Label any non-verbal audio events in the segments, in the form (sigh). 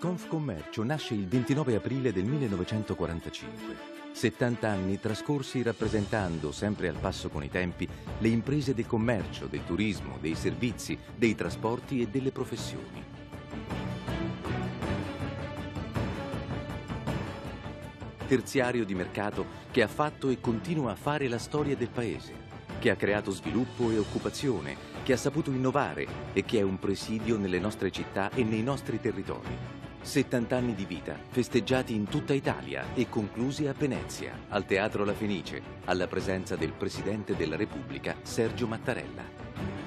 Confcommercio nasce il 29 aprile del 1945. 70 anni trascorsi rappresentando, sempre al passo con i tempi, le imprese del commercio, del turismo, dei servizi, dei trasporti e delle professioni. terziario di mercato che ha fatto e continua a fare la storia del paese, che ha creato sviluppo e occupazione, che ha saputo innovare e che è un presidio nelle nostre città e nei nostri territori. 70 anni di vita, festeggiati in tutta Italia e conclusi a Venezia, al Teatro La Fenice, alla presenza del Presidente della Repubblica Sergio Mattarella.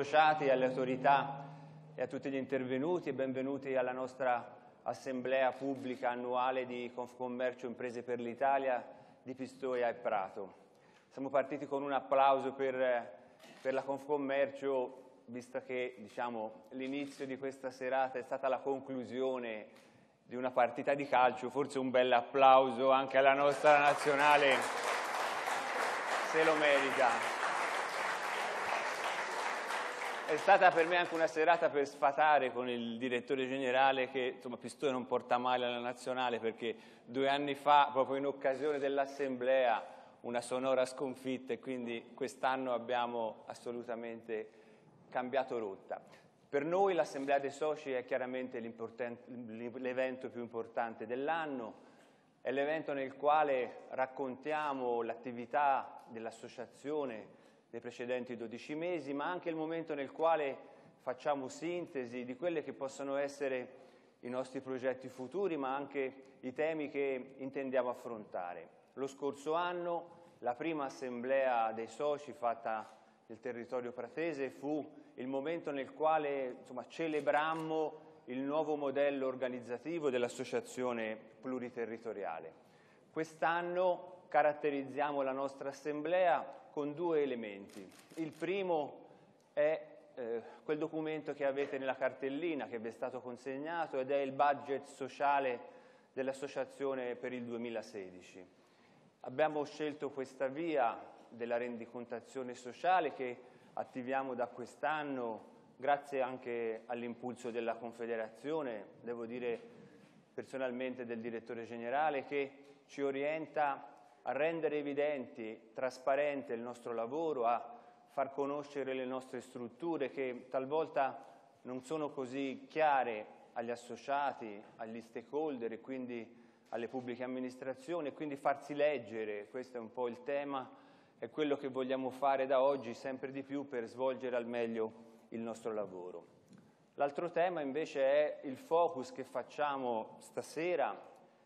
associati, alle autorità e a tutti gli intervenuti e benvenuti alla nostra assemblea pubblica annuale di Confcommercio Imprese per l'Italia di Pistoia e Prato. Siamo partiti con un applauso per, per la Confcommercio visto che diciamo, l'inizio di questa serata è stata la conclusione di una partita di calcio, forse un bel applauso anche alla nostra nazionale se lo merita è stata per me anche una serata per sfatare con il direttore generale che insomma, Pistone non porta male alla nazionale perché due anni fa, proprio in occasione dell'assemblea, una sonora sconfitta e quindi quest'anno abbiamo assolutamente cambiato rotta. Per noi l'assemblea dei soci è chiaramente l'evento più importante dell'anno, è l'evento nel quale raccontiamo l'attività dell'associazione, dei precedenti 12 mesi, ma anche il momento nel quale facciamo sintesi di quelli che possono essere i nostri progetti futuri, ma anche i temi che intendiamo affrontare. Lo scorso anno la prima assemblea dei soci fatta nel territorio pratese fu il momento nel quale insomma, celebrammo il nuovo modello organizzativo dell'associazione pluriterritoriale. Quest'anno caratterizziamo la nostra assemblea con due elementi. Il primo è eh, quel documento che avete nella cartellina che vi è stato consegnato ed è il budget sociale dell'associazione per il 2016. Abbiamo scelto questa via della rendicontazione sociale che attiviamo da quest'anno grazie anche all'impulso della Confederazione, devo dire personalmente del direttore generale, che ci orienta a rendere evidenti, trasparente il nostro lavoro, a far conoscere le nostre strutture che talvolta non sono così chiare agli associati, agli stakeholder e quindi alle pubbliche amministrazioni e quindi farsi leggere, questo è un po' il tema, è quello che vogliamo fare da oggi sempre di più per svolgere al meglio il nostro lavoro. L'altro tema invece è il focus che facciamo stasera,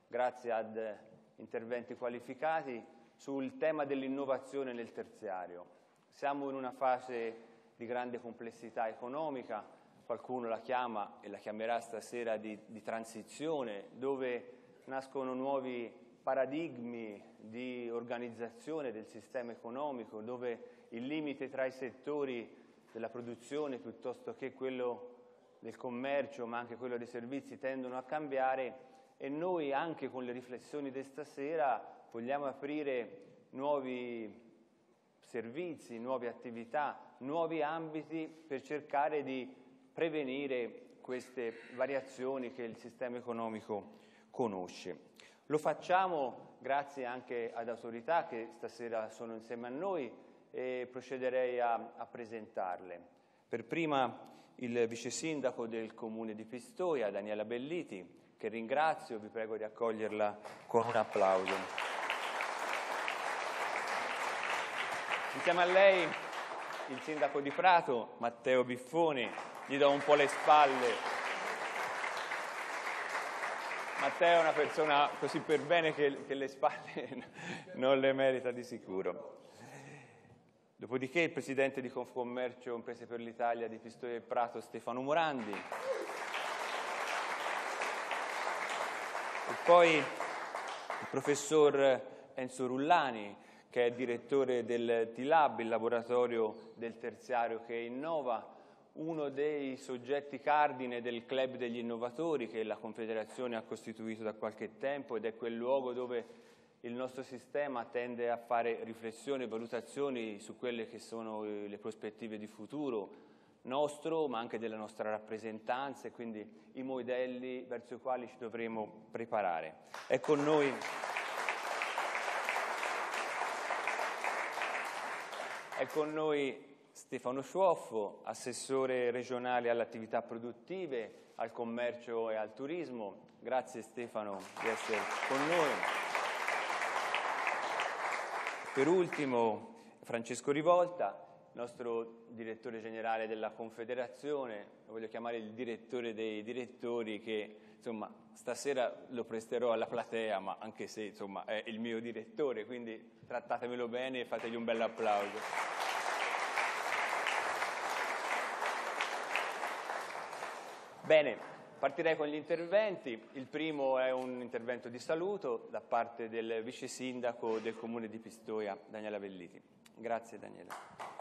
grazie ad interventi qualificati sul tema dell'innovazione nel terziario. Siamo in una fase di grande complessità economica, qualcuno la chiama e la chiamerà stasera di, di transizione, dove nascono nuovi paradigmi di organizzazione del sistema economico, dove il limite tra i settori della produzione piuttosto che quello del commercio, ma anche quello dei servizi, tendono a cambiare e noi anche con le riflessioni di stasera vogliamo aprire nuovi servizi, nuove attività, nuovi ambiti per cercare di prevenire queste variazioni che il sistema economico conosce. Lo facciamo grazie anche ad autorità che stasera sono insieme a noi e procederei a, a presentarle. Per prima il vice sindaco del comune di Pistoia, Daniela Belliti, che ringrazio, vi prego di accoglierla con un applauso. Insieme a lei il sindaco di Prato, Matteo Biffoni, gli do un po' le spalle. Matteo è una persona così per bene che, che le spalle (laughs) non le merita di sicuro. Dopodiché il presidente di Confcommercio Imprese per l'Italia di Pistoia e Prato, Stefano Morandi. Poi il professor Enzo Rullani, che è direttore del T-Lab, il laboratorio del terziario che innova, uno dei soggetti cardine del Club degli Innovatori che la Confederazione ha costituito da qualche tempo ed è quel luogo dove il nostro sistema tende a fare riflessioni e valutazioni su quelle che sono eh, le prospettive di futuro, nostro ma anche della nostra rappresentanza e quindi i modelli verso i quali ci dovremo preparare. È con noi... È con noi Stefano Sciuoffo, assessore regionale alle attività produttive, al commercio e al turismo. Grazie Stefano di essere con noi. Per ultimo Francesco Rivolta, nostro direttore generale della Confederazione, lo voglio chiamare il direttore dei direttori che insomma, stasera lo presterò alla platea, ma anche se insomma, è il mio direttore, quindi trattatemelo bene e fategli un bel applauso. Bene, partirei con gli interventi. Il primo è un intervento di saluto da parte del vice sindaco del comune di Pistoia, Daniela Belliti. Grazie Daniela.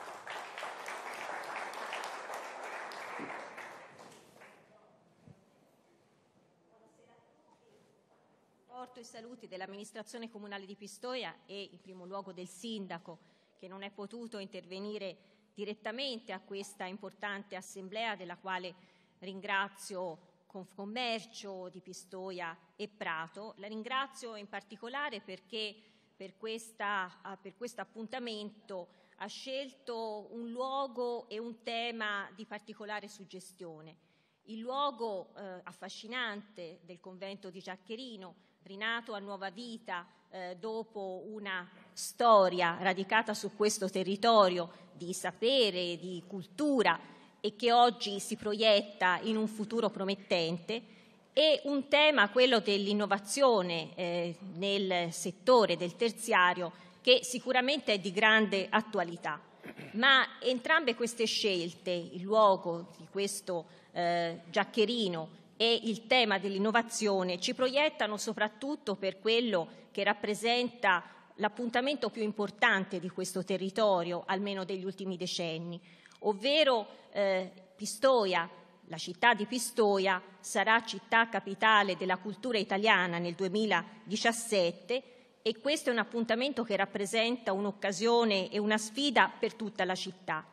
rapporto e saluti dell'amministrazione comunale di Pistoia e in primo luogo del sindaco che non è potuto intervenire direttamente a questa importante assemblea della quale ringrazio Confcommercio di Pistoia e Prato. La ringrazio in particolare perché per, questa, per questo appuntamento ha scelto un luogo e un tema di particolare suggestione. Il luogo eh, affascinante del convento di Giaccherino, rinato a nuova vita eh, dopo una storia radicata su questo territorio di sapere, di cultura e che oggi si proietta in un futuro promettente e un tema, quello dell'innovazione eh, nel settore del terziario, che sicuramente è di grande attualità. Ma entrambe queste scelte, il luogo di questo eh, giaccherino e il tema dell'innovazione ci proiettano soprattutto per quello che rappresenta l'appuntamento più importante di questo territorio, almeno degli ultimi decenni, ovvero eh, Pistoia, la città di Pistoia sarà città capitale della cultura italiana nel 2017 e questo è un appuntamento che rappresenta un'occasione e una sfida per tutta la città.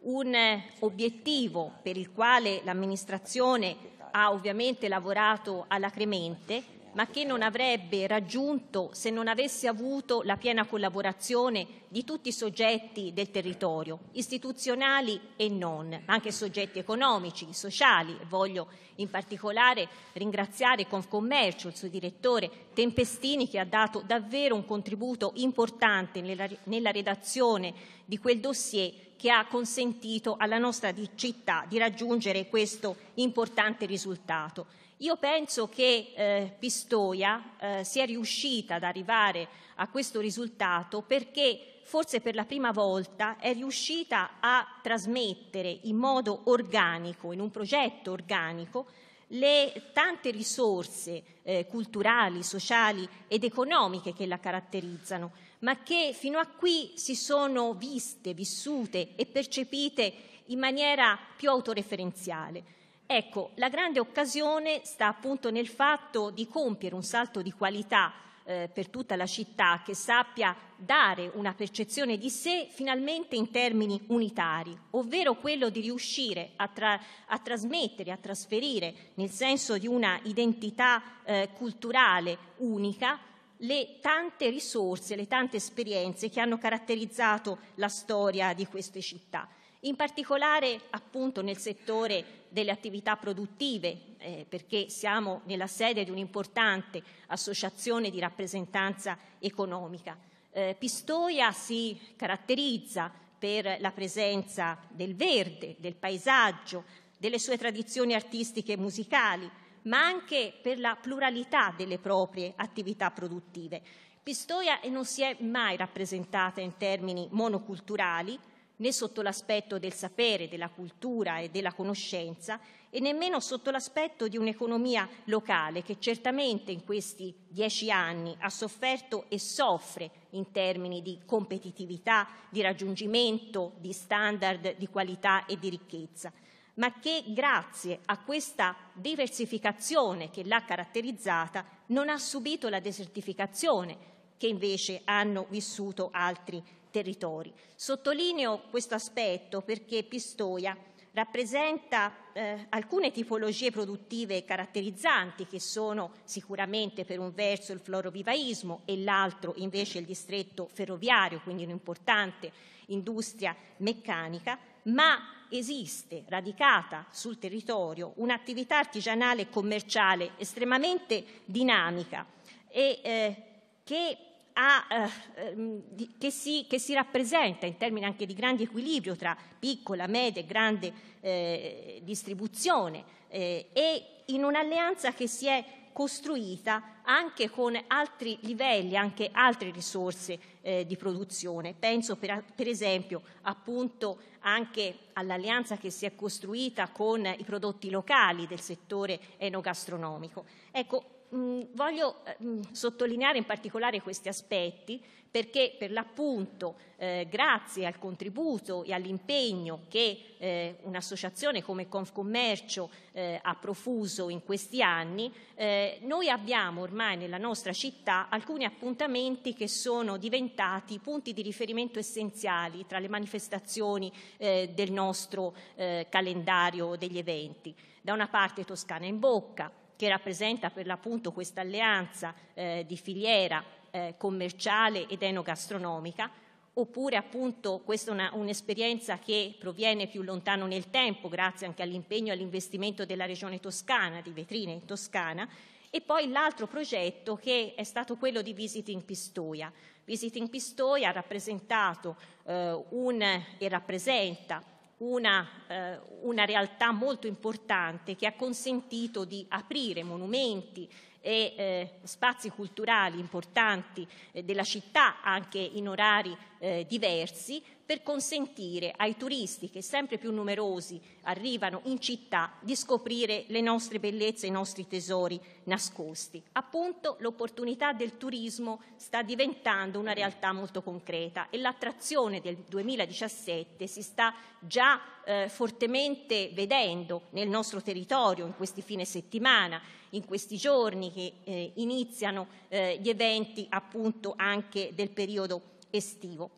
Un obiettivo per il quale l'amministrazione ha ovviamente lavorato alacremente, ma che non avrebbe raggiunto se non avesse avuto la piena collaborazione di tutti i soggetti del territorio, istituzionali e non, ma anche soggetti economici, sociali. Voglio in particolare ringraziare Confcommercio, il suo direttore Tempestini, che ha dato davvero un contributo importante nella redazione di quel dossier che ha consentito alla nostra città di raggiungere questo importante risultato. Io penso che eh, Pistoia eh, sia riuscita ad arrivare a questo risultato perché forse per la prima volta è riuscita a trasmettere in modo organico, in un progetto organico, le tante risorse eh, culturali, sociali ed economiche che la caratterizzano ma che fino a qui si sono viste, vissute e percepite in maniera più autoreferenziale. Ecco, la grande occasione sta appunto nel fatto di compiere un salto di qualità eh, per tutta la città che sappia dare una percezione di sé finalmente in termini unitari, ovvero quello di riuscire a, tra a trasmettere, a trasferire nel senso di una identità eh, culturale unica le tante risorse, le tante esperienze che hanno caratterizzato la storia di queste città. In particolare appunto nel settore delle attività produttive, eh, perché siamo nella sede di un'importante associazione di rappresentanza economica. Eh, Pistoia si caratterizza per la presenza del verde, del paesaggio, delle sue tradizioni artistiche e musicali, ma anche per la pluralità delle proprie attività produttive. Pistoia non si è mai rappresentata in termini monoculturali, né sotto l'aspetto del sapere, della cultura e della conoscenza, e nemmeno sotto l'aspetto di un'economia locale che certamente in questi dieci anni ha sofferto e soffre in termini di competitività, di raggiungimento, di standard, di qualità e di ricchezza ma che grazie a questa diversificazione che l'ha caratterizzata non ha subito la desertificazione che invece hanno vissuto altri territori. Sottolineo questo aspetto perché Pistoia rappresenta eh, alcune tipologie produttive caratterizzanti che sono sicuramente per un verso il florovivaismo e l'altro invece il distretto ferroviario, quindi un'importante industria meccanica, ma esiste radicata sul territorio un'attività artigianale e commerciale estremamente dinamica e eh, che, ha, eh, ehm, che, si, che, si, rappresenta in termini anche di grande equilibrio tra piccola, media e grande eh, distribuzione eh, e in un'alleanza che si è costruita anche con altri livelli, anche altre risorse eh, di produzione. Penso per, per esempio appunto anche all'alleanza che si è costruita con i prodotti locali del settore enogastronomico. Ecco, mh, mm, voglio mh, mm, sottolineare in particolare questi aspetti perché per l'appunto eh, grazie al contributo e all'impegno che eh, un'associazione come Confcommercio eh, ha profuso in questi anni, eh, noi abbiamo ormai nella nostra città alcuni appuntamenti che sono diventati punti di riferimento essenziali tra le manifestazioni eh, del nostro eh, calendario degli eventi. Da una parte Toscana in Bocca, che rappresenta per l'appunto questa alleanza eh, di filiera eh, commerciale ed enogastronomica, oppure appunto questa è un'esperienza che proviene più lontano nel tempo grazie anche all'impegno e all'investimento della regione toscana, di vetrine in Toscana, e poi l'altro progetto che è stato quello di Visiting Pistoia. Visiting Pistoia ha rappresentato eh, un, e rappresenta una, eh, una, realtà molto importante che ha consentito di aprire monumenti e eh, spazi culturali importanti eh, della città anche in orari eh, diversi per consentire ai turisti che sempre più numerosi arrivano in città di scoprire le nostre bellezze, i nostri tesori nascosti. Appunto l'opportunità del turismo sta diventando una realtà molto concreta e l'attrazione del 2017 si sta già eh, fortemente vedendo nel nostro territorio in questi fine settimana, in questi giorni che eh, iniziano eh, gli eventi appunto anche del periodo estivo.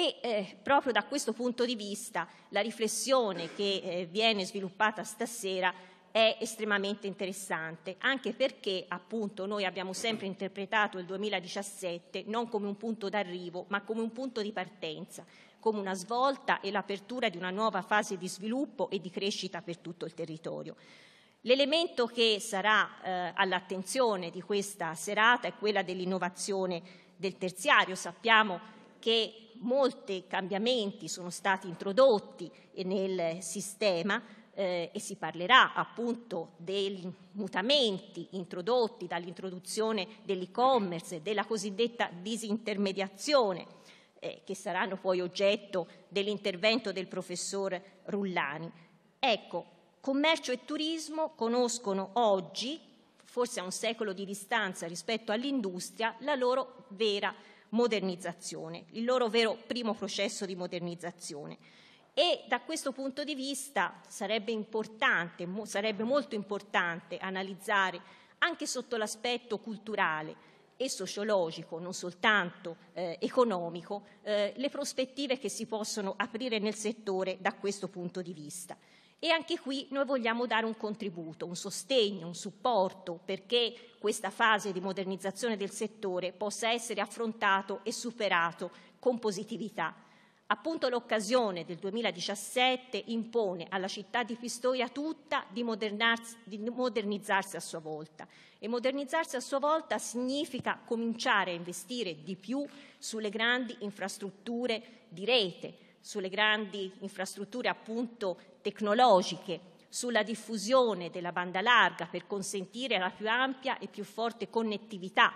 E eh, proprio da questo punto di vista la riflessione che eh, viene sviluppata stasera è estremamente interessante, anche perché appunto noi abbiamo sempre interpretato il 2017 non come un punto d'arrivo, ma come un punto di partenza, come una svolta e l'apertura di una nuova fase di sviluppo e di crescita per tutto il territorio. L'elemento che sarà eh, all'attenzione di questa serata è quella dell'innovazione del terziario. Sappiamo che molti cambiamenti sono stati introdotti nel sistema eh, e si parlerà appunto dei mutamenti introdotti dall'introduzione dell'e-commerce, e della cosiddetta disintermediazione, eh, che saranno poi oggetto dell'intervento del professor Rullani. Ecco, commercio e turismo conoscono oggi, forse a un secolo di distanza rispetto all'industria, la loro vera modernizzazione, il loro vero primo processo di modernizzazione. E da questo punto di vista sarebbe importante, sarebbe molto importante analizzare anche sotto l'aspetto culturale e sociologico, non soltanto eh, economico, eh, le prospettive che si possono aprire nel settore da questo punto di vista. E anche qui noi vogliamo dare un contributo, un sostegno, un supporto perché questa fase di modernizzazione del settore possa essere affrontato e superato con positività. Appunto l'occasione del 2017 impone alla città di Pistoia tutta di, di, modernizzarsi a sua volta e modernizzarsi a sua volta significa cominciare a investire di più sulle grandi infrastrutture di rete, sulle grandi infrastrutture appunto tecnologiche, sulla diffusione della banda larga per consentire la più ampia e più forte connettività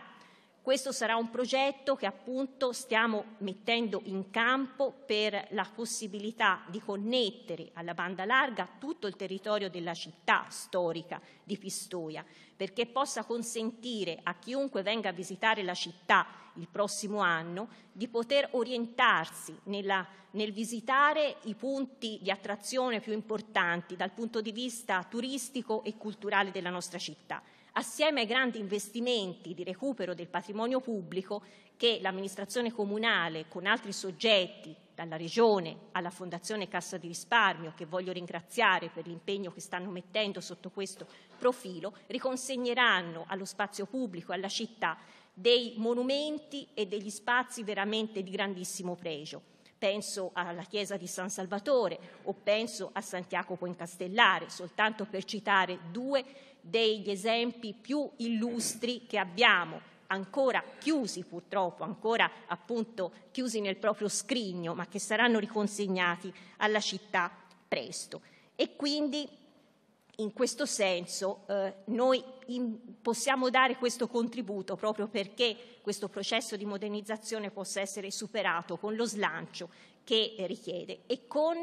questo sarà un progetto che appunto stiamo mettendo in campo per la possibilità di connettere alla banda larga tutto il territorio della città storica di Pistoia, perché possa consentire a chiunque venga a visitare la città il prossimo anno di poter orientarsi nella, nel visitare i punti di attrazione più importanti dal punto di vista turistico e culturale della nostra città assieme ai grandi investimenti di recupero del patrimonio pubblico che l'amministrazione comunale con altri soggetti, dalla Regione alla Fondazione Cassa di Risparmio, che voglio ringraziare per l'impegno che stanno mettendo sotto questo profilo, riconsegneranno allo spazio pubblico, alla città, dei monumenti e degli spazi veramente di grandissimo pregio penso alla chiesa di San Salvatore o penso a Santiago Poincastellare, soltanto per citare due degli esempi più illustri che abbiamo ancora chiusi purtroppo, ancora appunto chiusi nel proprio scrigno, ma che saranno riconsegnati alla città presto. E quindi in questo senso eh, noi in, possiamo dare questo contributo proprio perché questo processo di modernizzazione possa essere superato con lo slancio che richiede e con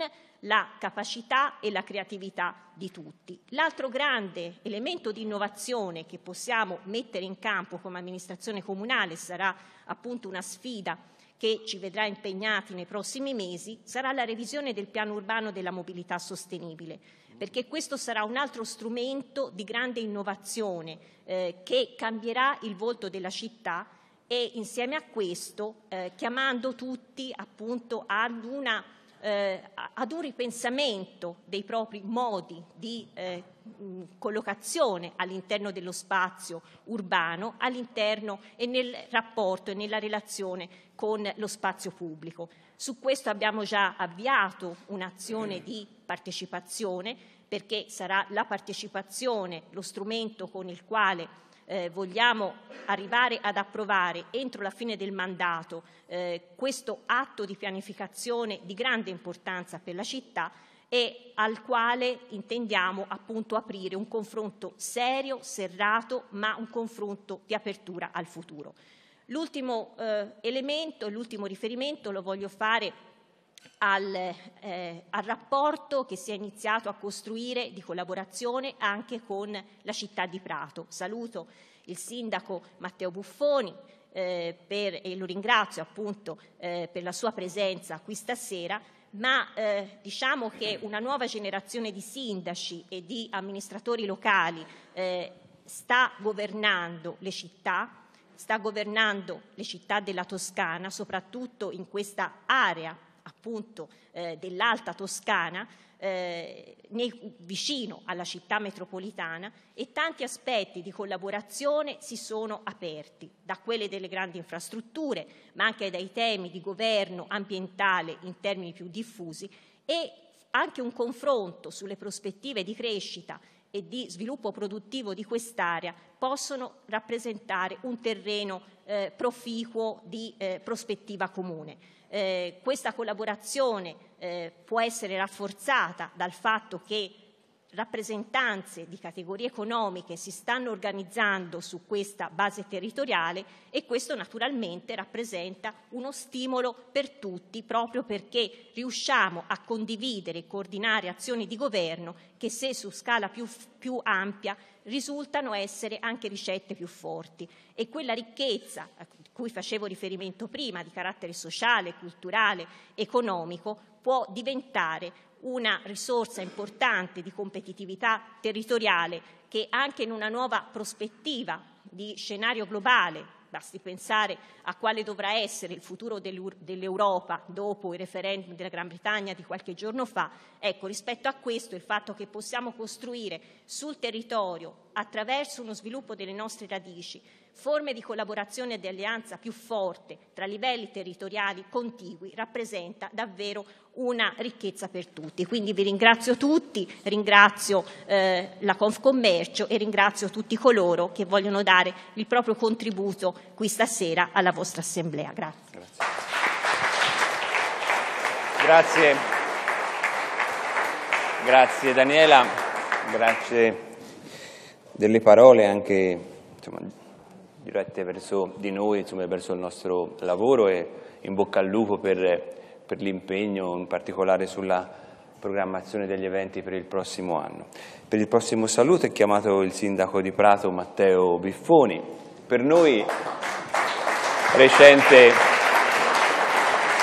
la capacità e la creatività di tutti. L'altro grande elemento di innovazione che possiamo mettere in campo come amministrazione comunale sarà appunto una sfida che ci vedrà impegnati nei prossimi mesi sarà la revisione del piano urbano della mobilità sostenibile, perché questo sarà un altro strumento di grande innovazione eh, che cambierà il volto della città e insieme a questo eh, chiamando tutti appunto ad, una, eh, ad, un ripensamento dei propri modi di eh, collocazione all'interno dello spazio urbano, all'interno e nel rapporto e nella relazione con lo spazio pubblico. Su questo abbiamo già avviato un'azione di partecipazione perché sarà la partecipazione lo strumento con il quale eh, vogliamo arrivare ad approvare entro la fine del mandato eh, questo atto di pianificazione di grande importanza per la città e al quale intendiamo appunto aprire un confronto serio, serrato, ma un confronto di apertura al futuro. L'ultimo eh, elemento, l'ultimo riferimento lo voglio fare al, eh, al, rapporto che si è iniziato a costruire di collaborazione anche con la città di Prato. Saluto il sindaco Matteo Buffoni eh, per, e lo ringrazio appunto eh, per la sua presenza qui stasera, ma eh, diciamo che una nuova generazione di sindaci e di amministratori locali eh, sta governando le città, sta governando le città della Toscana, soprattutto in questa area appunto eh, dell'Alta Toscana eh, nel, vicino alla città metropolitana e tanti aspetti di collaborazione si sono aperti, da quelle delle grandi infrastrutture, ma anche dai temi di governo ambientale in termini più diffusi e anche un confronto sulle prospettive di crescita e di sviluppo produttivo di quest'area possono rappresentare un terreno eh, proficuo di eh, prospettiva comune. Eh, questa collaborazione eh, può essere rafforzata dal fatto che rappresentanze di categorie economiche si stanno organizzando su questa base territoriale e questo naturalmente rappresenta uno stimolo per tutti proprio perché riusciamo a condividere e coordinare azioni di governo che se su scala più, più ampia risultano essere anche ricette più forti e quella ricchezza a cui facevo riferimento prima di carattere sociale, culturale, economico può diventare una risorsa importante di competitività territoriale che anche in una nuova prospettiva di scenario globale, basti pensare a quale dovrà essere il futuro dell'Europa dopo il referendum della Gran Bretagna di qualche giorno fa, ecco, rispetto a questo il fatto che possiamo costruire sul territorio, attraverso uno sviluppo delle nostre radici, forme di collaborazione e di alleanza più forte tra livelli territoriali contigui rappresenta davvero una ricchezza per tutti. Quindi vi ringrazio tutti, ringrazio eh, la Confcommercio e ringrazio tutti coloro che vogliono dare il proprio contributo qui stasera alla vostra assemblea. Grazie. Grazie. Grazie Daniela, grazie delle parole anche insomma, dirette verso di noi, insomma, verso il nostro lavoro e in bocca al lupo per, per l'impegno, in particolare sulla programmazione degli eventi per il prossimo anno. Per il prossimo saluto è chiamato il sindaco di Prato Matteo Biffoni. Per noi recente,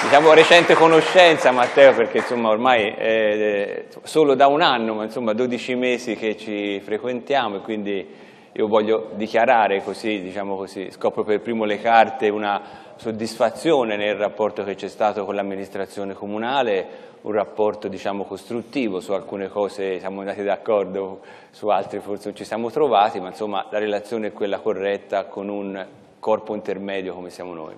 diciamo, recente conoscenza Matteo perché insomma, ormai è solo da un anno, ma insomma 12 mesi che ci frequentiamo e quindi io voglio dichiarare così, diciamo così, scopro per primo le carte, una soddisfazione nel rapporto che c'è stato con l'amministrazione comunale, un rapporto diciamo, costruttivo, su alcune cose siamo andati d'accordo, su altre forse non ci siamo trovati, ma insomma la relazione è quella corretta con un corpo intermedio come siamo noi.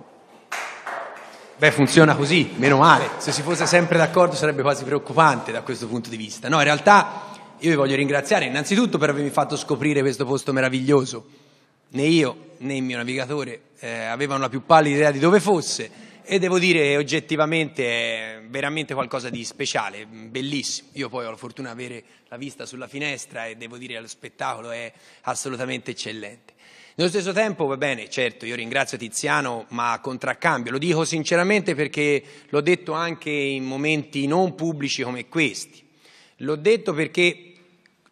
Beh, funziona così, meno male. Se si fosse sempre d'accordo sarebbe quasi preoccupante da questo punto di vista. No, in realtà io vi voglio ringraziare innanzitutto per avermi fatto scoprire questo posto meraviglioso. Né io né il mio navigatore eh, avevano la più pallida idea di dove fosse e devo dire oggettivamente è veramente qualcosa di speciale, bellissimo. Io poi ho la fortuna di avere la vista sulla finestra e devo dire che lo spettacolo è assolutamente eccellente. Nello stesso tempo, va bene, certo, io ringrazio Tiziano, ma a contraccambio, lo dico sinceramente perché l'ho detto anche in momenti non pubblici come questi. L'ho detto perché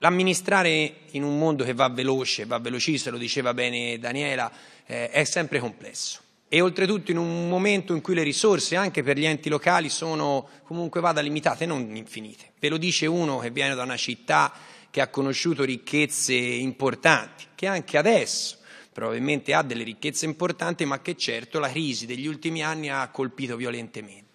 L'amministrare in un mondo che va veloce, va velocista, lo diceva bene Daniela, eh, è sempre complesso. E oltretutto in un momento in cui le risorse anche per gli enti locali sono comunque vada limitate, non infinite. Ve lo dice uno che viene da una città che ha conosciuto ricchezze importanti, che anche adesso probabilmente ha delle ricchezze importanti, ma che certo la crisi degli ultimi anni ha colpito violentemente.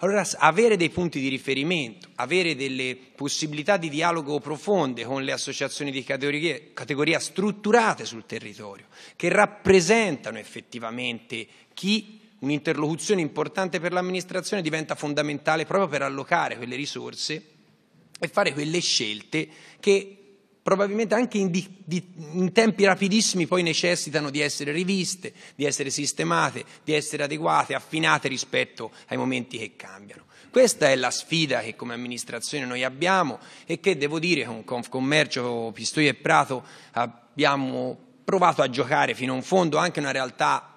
Allora avere dei punti di riferimento, avere delle possibilità di dialogo profonde con le associazioni di categoria, categoria strutturate sul territorio, che rappresentano effettivamente chi un'interlocuzione importante per l'amministrazione diventa fondamentale proprio per allocare quelle risorse e fare quelle scelte che probabilmente anche in, di, di, in, tempi rapidissimi poi necessitano di essere riviste, di essere sistemate, di essere adeguate, affinate rispetto ai momenti che cambiano. Questa è la sfida che come amministrazione noi abbiamo e che devo dire con Confcommercio, Pistoia e Prato abbiamo provato a giocare fino in fondo anche una realtà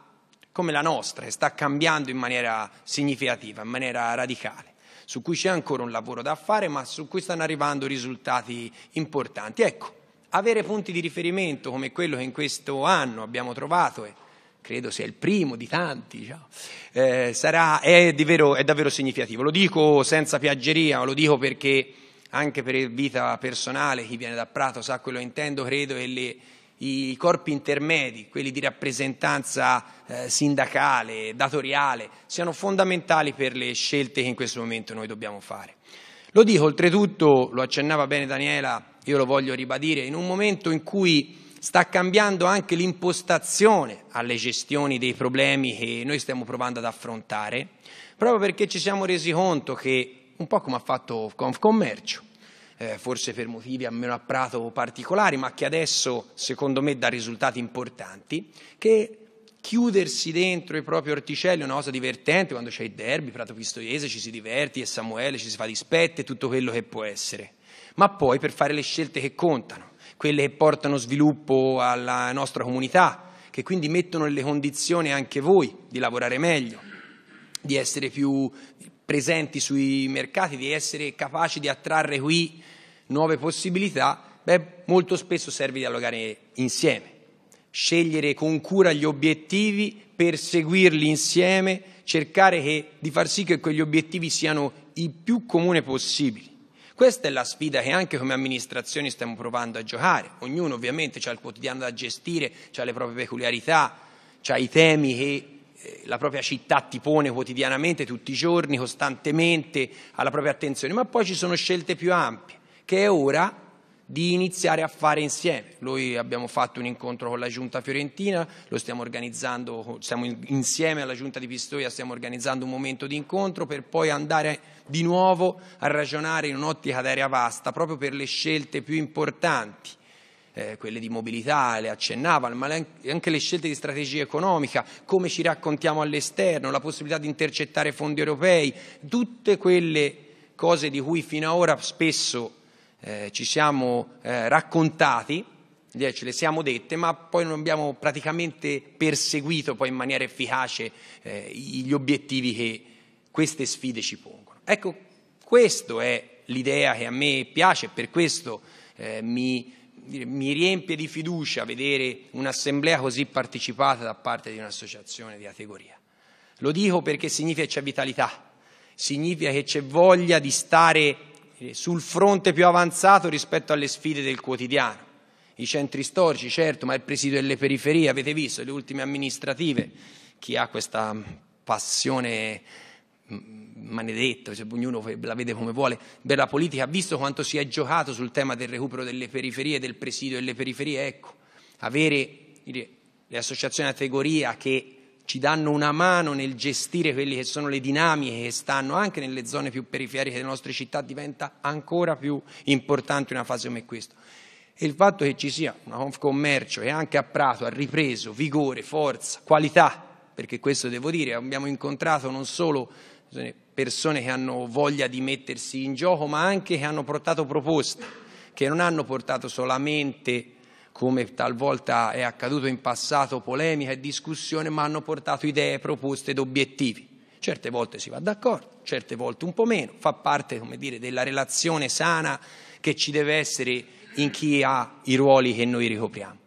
come la nostra che sta cambiando in maniera significativa, in maniera radicale su cui c'è ancora un lavoro da fare, ma su cui stanno arrivando risultati importanti. Ecco, avere punti di riferimento come quello che in questo anno abbiamo trovato e credo sia il primo di tanti, diciamo, eh, sarà, è, vero, è davvero significativo. Lo dico senza piaggeria, lo dico perché anche per vita personale, chi viene da Prato sa quello che intendo, credo che le i corpi intermedi, quelli di rappresentanza eh, sindacale, datoriale, siano fondamentali per le scelte che in questo momento noi dobbiamo fare. Lo dico oltretutto, lo accennava bene Daniela, io lo voglio ribadire, in un momento in cui sta cambiando anche l'impostazione alle gestioni dei problemi che noi stiamo provando ad affrontare, proprio perché ci siamo resi conto che, un po' come ha fatto Confcommercio, eh, forse per motivi almeno a Prato particolari, ma che adesso secondo me dà risultati importanti, che chiudersi dentro i propri orticelli è una cosa divertente quando c'è il derby, Prato Pistoiese, ci si diverti e Samuele, ci si fa dispette, tutto quello che può essere, ma poi per fare le scelte che contano, quelle che portano sviluppo alla nostra comunità, che quindi mettono nelle condizioni anche voi di lavorare meglio, di essere più presenti sui mercati, di essere capaci di attrarre qui nuove possibilità, beh, molto spesso serve dialogare insieme, scegliere con cura gli obiettivi, perseguirli insieme, cercare che, di far sì che quegli obiettivi siano i più comuni possibili. Questa è la sfida che anche come amministrazione stiamo provando a giocare. Ognuno ovviamente ha il quotidiano da gestire, ha le proprie peculiarità, ha i temi che eh, la propria città ti pone quotidianamente, tutti i giorni, costantemente, alla propria attenzione, ma poi ci sono scelte più ampie che è ora di iniziare a fare insieme. Noi abbiamo fatto un incontro con la Giunta fiorentina, lo stiamo organizzando, siamo insieme alla Giunta di Pistoia, stiamo organizzando un momento di incontro per poi andare di nuovo a ragionare in un'ottica d'aria vasta proprio per le scelte più importanti. Eh, quelle di mobilità, le accennava, ma anche le scelte di strategia economica, come ci raccontiamo all'esterno, la possibilità di intercettare fondi europei, tutte quelle cose di cui fino ad ora spesso eh, ci siamo eh, raccontati, ce le siamo dette, ma poi non abbiamo praticamente perseguito poi in maniera efficace eh, gli obiettivi che queste sfide ci pongono. Ecco, questa è l'idea che a me piace e per questo eh, mi, mi riempie di fiducia vedere un'assemblea così partecipata da parte di un'associazione di categoria. Lo dico perché significa che c'è vitalità, significa che c'è voglia di stare sul fronte più avanzato rispetto alle sfide del quotidiano. I centri storici, certo, ma il presidio delle periferie, avete visto, le ultime amministrative, chi ha questa mm, passione mm, maledetta, cioè, ognuno la vede come vuole, per la politica, ha visto quanto si è giocato sul tema del recupero delle periferie, del presidio delle periferie, ecco, avere le associazioni a categoria che ci danno una mano nel gestire quelle che sono le dinamiche che stanno anche nelle zone più periferiche delle nostre città, diventa ancora più importante una fase come questa. E il fatto che ci sia una Confcommercio che anche a Prato ha ripreso vigore, forza, qualità, perché questo devo dire, abbiamo incontrato non solo persone che hanno voglia di mettersi in gioco, ma anche che hanno portato proposte, che non hanno portato solamente come talvolta è accaduto in passato, polemica e discussione, ma hanno portato idee, proposte ed obiettivi. Certe volte si va d'accordo, certe volte un po' meno, fa parte come dire, della relazione sana che ci deve essere in chi ha i ruoli che noi ricopriamo.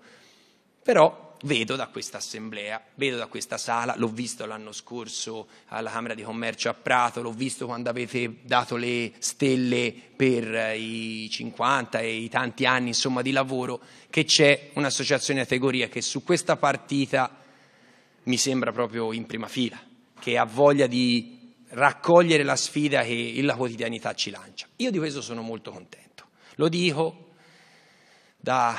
Però vedo da questa assemblea, vedo da questa sala, l'ho visto l'anno scorso alla Camera di Commercio a Prato, l'ho visto quando avete dato le stelle per eh, i 50 e i tanti anni insomma, di lavoro, che c'è un'associazione categoria che su questa partita mi sembra proprio in prima fila, che ha voglia di raccogliere la sfida che la quotidianità ci lancia. Io di questo sono molto contento. Lo dico da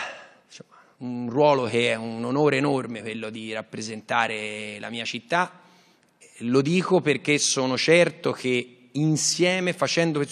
un ruolo che è un onore enorme quello di rappresentare la mia città. Lo dico perché sono certo che insieme, facendo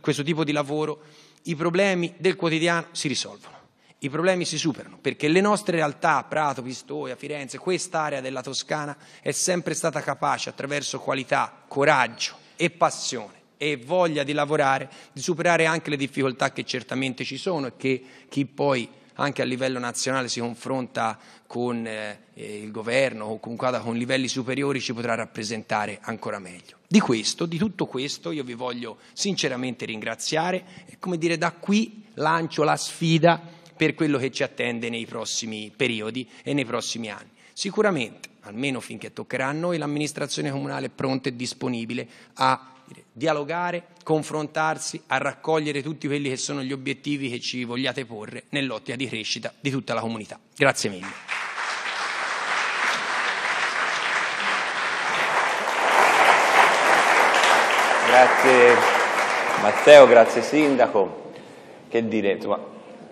questo tipo di lavoro, i problemi del quotidiano si risolvono, i problemi si superano, perché le nostre realtà, Prato, Pistoia, Firenze, quest'area della Toscana è sempre stata capace, attraverso qualità, coraggio e passione e voglia di lavorare, di superare anche le difficoltà che certamente ci sono e che chi poi anche a livello nazionale si confronta con eh, eh il governo o comunque con livelli superiori ci potrà rappresentare ancora meglio. Di questo, di tutto questo, io vi voglio sinceramente ringraziare e come dire da qui lancio la sfida per quello che ci attende nei prossimi periodi e nei prossimi anni. Sicuramente, almeno finché toccherà a noi, l'amministrazione comunale è pronta e disponibile a dibattere, dialogare, confrontarsi, a raccogliere tutti quelli che sono gli obiettivi che ci vogliate porre nell'ottica di crescita di tutta la comunità. Grazie mille. Grazie Matteo, grazie Sindaco. Che dire, insomma,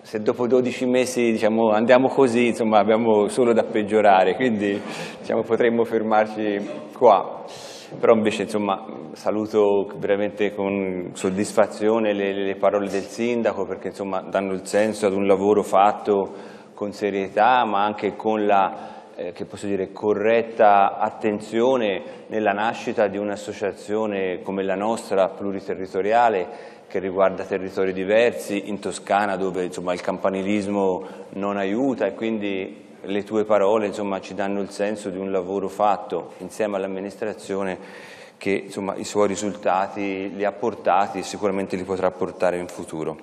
se dopo 12 mesi diciamo, andiamo così, insomma, abbiamo solo da peggiorare, quindi diciamo, potremmo fermarci qua. Però invece insomma, saluto veramente con soddisfazione le, le parole del sindaco perché insomma, danno il senso ad un lavoro fatto con serietà ma anche con la eh, che posso dire, corretta attenzione nella nascita di un'associazione come la nostra pluriterritoriale che riguarda territori diversi, in Toscana dove insomma, il campanilismo non aiuta e quindi le tue parole insomma, ci danno il senso di un lavoro fatto insieme all'amministrazione che insomma, i suoi risultati li ha portati e sicuramente li potrà portare in futuro.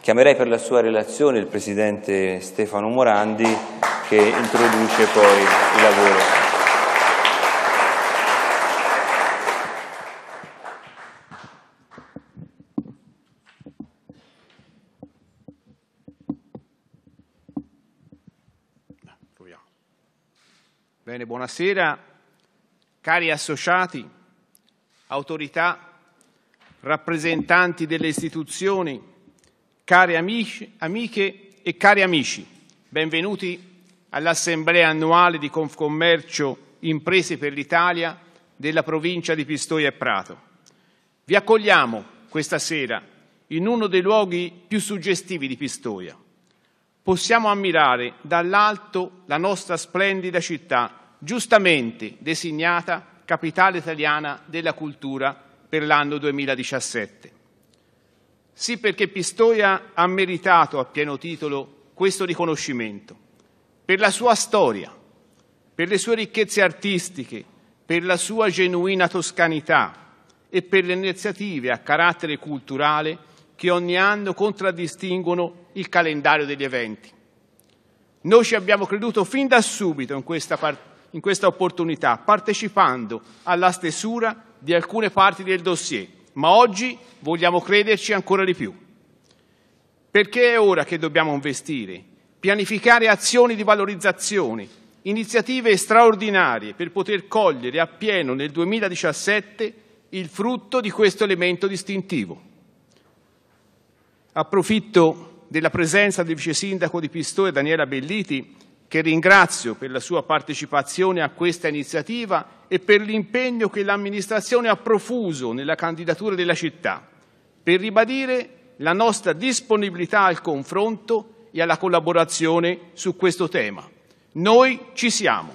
Chiamerei per la sua relazione il Presidente Stefano Morandi che introduce poi il lavoro. Bene, buonasera, cari associati, autorità, rappresentanti delle istituzioni, cari amici, amiche e cari amici, benvenuti all'Assemblea annuale di Confcommercio Imprese per l'Italia della provincia di Pistoia e Prato. Vi accogliamo questa sera in uno dei luoghi più suggestivi di Pistoia possiamo ammirare dall'alto la nostra splendida città giustamente designata capitale italiana della cultura per l'anno 2017. Sì perché Pistoia ha meritato a pieno titolo questo riconoscimento, per la sua storia, per le sue ricchezze artistiche, per la sua genuina toscanità e per le iniziative a carattere culturale che ogni anno contraddistinguono il calendario degli eventi. Noi ci abbiamo creduto fin da subito in questa, partita in questa opportunità, partecipando alla stesura di alcune parti del dossier, ma oggi vogliamo crederci ancora di più. Perché è ora che dobbiamo investire, pianificare azioni di valorizzazione, iniziative straordinarie per poter cogliere appieno nel 2017 il frutto di questo elemento distintivo. Approfitto della presenza del vice sindaco di Pistoia Daniela Belliti che ringrazio per la sua partecipazione a questa iniziativa e per l'impegno che l'amministrazione ha profuso nella candidatura della città, per ribadire la nostra disponibilità al confronto e alla collaborazione su questo tema. Noi ci siamo.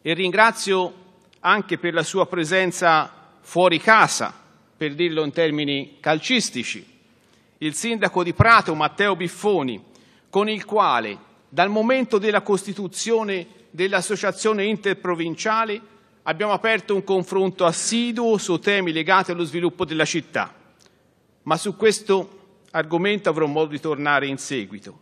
E ringrazio anche per la sua presenza fuori casa, per dirlo in termini calcistici, il sindaco di Prato Matteo Biffoni, con il quale dal momento della costituzione dell'associazione interprovinciale abbiamo aperto un confronto assiduo su temi legati allo sviluppo della città, ma su questo argomento avrò modo di tornare in seguito.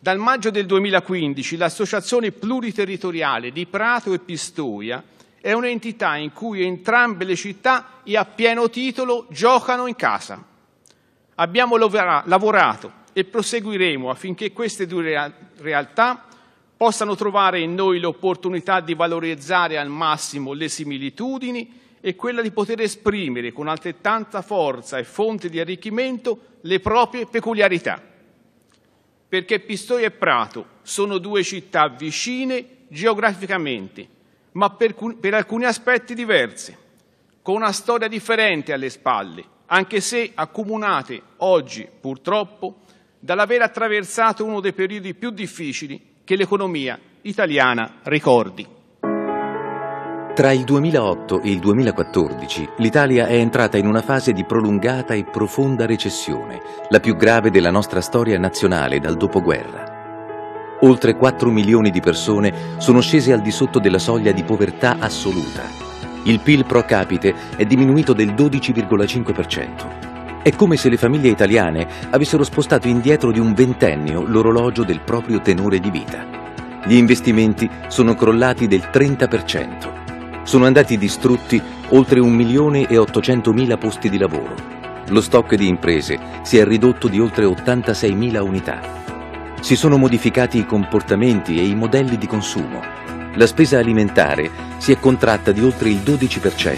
Dal maggio del 2015 l'associazione pluriterritoriale di Prato e Pistoia è un'entità in cui entrambe le città e a pieno titolo giocano in casa. Abbiamo lavorato e proseguiremo affinché queste due realtà possano trovare in noi l'opportunità di valorizzare al massimo le similitudini e quella di poter esprimere con altrettanta forza e fonte di arricchimento le proprie peculiarità. Perché Pistoia e Prato sono due città vicine geograficamente, ma per, per alcuni aspetti diverse, con una storia differente alle spalle, anche se accomunate oggi, purtroppo, dall'aver attraversato uno dei periodi più difficili che l'economia italiana ricordi. Tra il 2008 e il 2014 l'Italia è entrata in una fase di prolungata e profonda recessione, la più grave della nostra storia nazionale dal dopoguerra. Oltre 4 milioni di persone sono scese al di sotto della soglia di povertà assoluta. Il PIL pro capite è diminuito del 12,5%. È come se le famiglie italiane avessero spostato indietro di un ventennio l'orologio del proprio tenore di vita. Gli investimenti sono crollati del 30%. Sono andati distrutti oltre 1.800.000 posti di lavoro. Lo stock di imprese si è ridotto di oltre 86.000 unità. Si sono modificati i comportamenti e i modelli di consumo la spesa alimentare si è contratta di oltre il 12%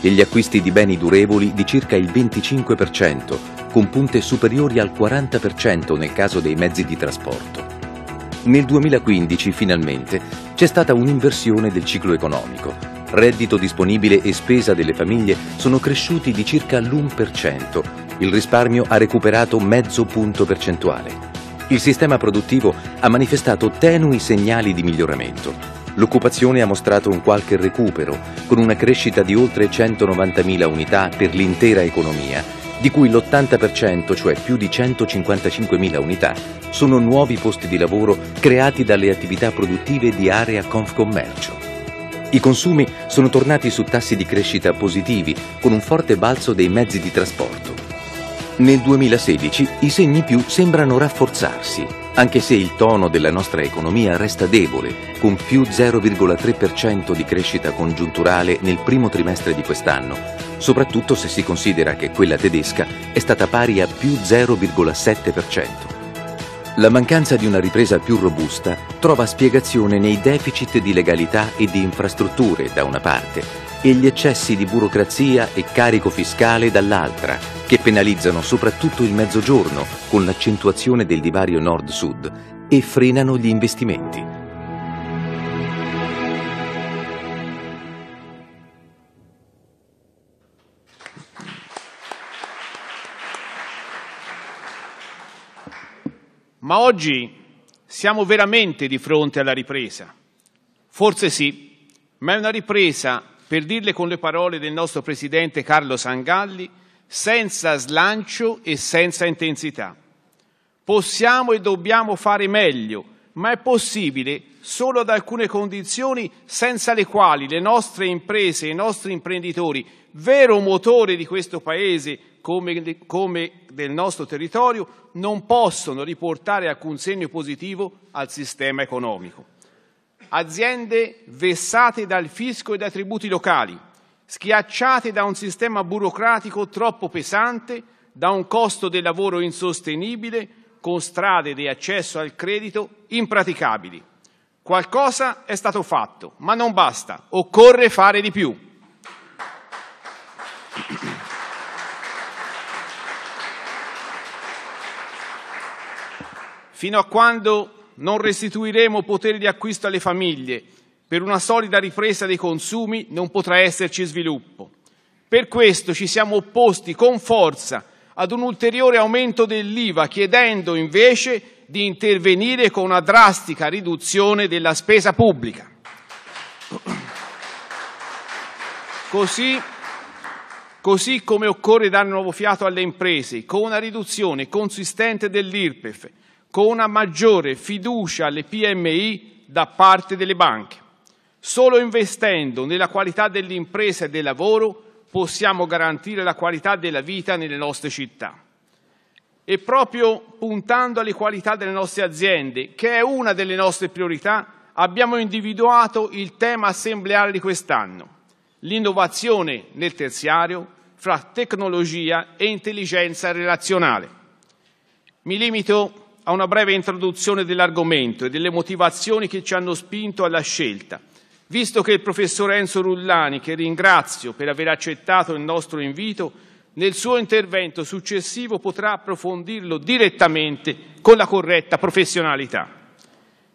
e gli acquisti di beni durevoli di circa il 25%, con punte superiori al 40% nel caso dei mezzi di trasporto. Nel 2015, finalmente, c'è stata un'inversione del ciclo economico. Reddito disponibile e spesa delle famiglie sono cresciuti di circa l'1%, il risparmio ha recuperato mezzo punto percentuale. Il sistema produttivo ha manifestato tenui segnali di miglioramento, L'occupazione ha mostrato un qualche recupero, con una crescita di oltre 190.000 unità per l'intera economia, di cui l'80%, cioè più di 155.000 unità, sono nuovi posti di lavoro creati dalle attività produttive di area Confcommercio. I consumi sono tornati su tassi di crescita positivi, con un forte balzo dei mezzi di trasporto. Nel 2016 i segni più sembrano rafforzarsi, anche se il tono della nostra economia resta debole, con più 0,3% di crescita congiunturale nel primo trimestre di quest'anno, soprattutto se si considera che quella tedesca è stata pari a più 0,7%. La mancanza di una ripresa più robusta trova spiegazione nei deficit di legalità e di infrastrutture da una parte e gli eccessi di burocrazia e carico fiscale dall'altra, che penalizzano soprattutto il mezzogiorno con l'accentuazione del divario nord-sud e frenano gli investimenti. Ma oggi siamo veramente di fronte alla ripresa. Forse sì, ma è una ripresa, per dirle con le parole del nostro presidente Carlo Sangalli, senza slancio e senza intensità. Possiamo e dobbiamo fare meglio, ma è possibile solo ad alcune condizioni senza le quali le nostre imprese, i nostri imprenditori, vero motore di questo Paese come, come del nostro territorio, non possono riportare alcun segno positivo al sistema economico. Aziende vessate dal fisco e dai tributi locali, schiacciate da un sistema burocratico troppo pesante, da un costo del lavoro insostenibile, con strade di accesso al credito impraticabili. Qualcosa è stato fatto, ma non basta, occorre fare di più. Fino a quando non restituiremo potere di acquisto alle famiglie per una solida ripresa dei consumi, non potrà esserci sviluppo. Per questo ci siamo opposti con forza ad un ulteriore aumento dell'IVA, chiedendo invece di intervenire con una drastica riduzione della spesa pubblica. Così, così come occorre dare nuovo fiato alle imprese, con una riduzione consistente dell'IRPEF, con una maggiore fiducia alle PMI da parte delle banche. Solo investendo nella qualità dell'impresa e del lavoro possiamo garantire la qualità della vita nelle nostre città e proprio puntando alle qualità delle nostre aziende, che è una delle nostre priorità, abbiamo individuato il tema assembleare di quest'anno, l'innovazione nel terziario fra tecnologia e intelligenza relazionale. Mi limito a una breve introduzione dell'argomento e delle motivazioni che ci hanno spinto alla scelta, visto che il professor Enzo Rullani, che ringrazio per aver accettato il nostro invito, nel suo intervento successivo potrà approfondirlo direttamente con la corretta professionalità.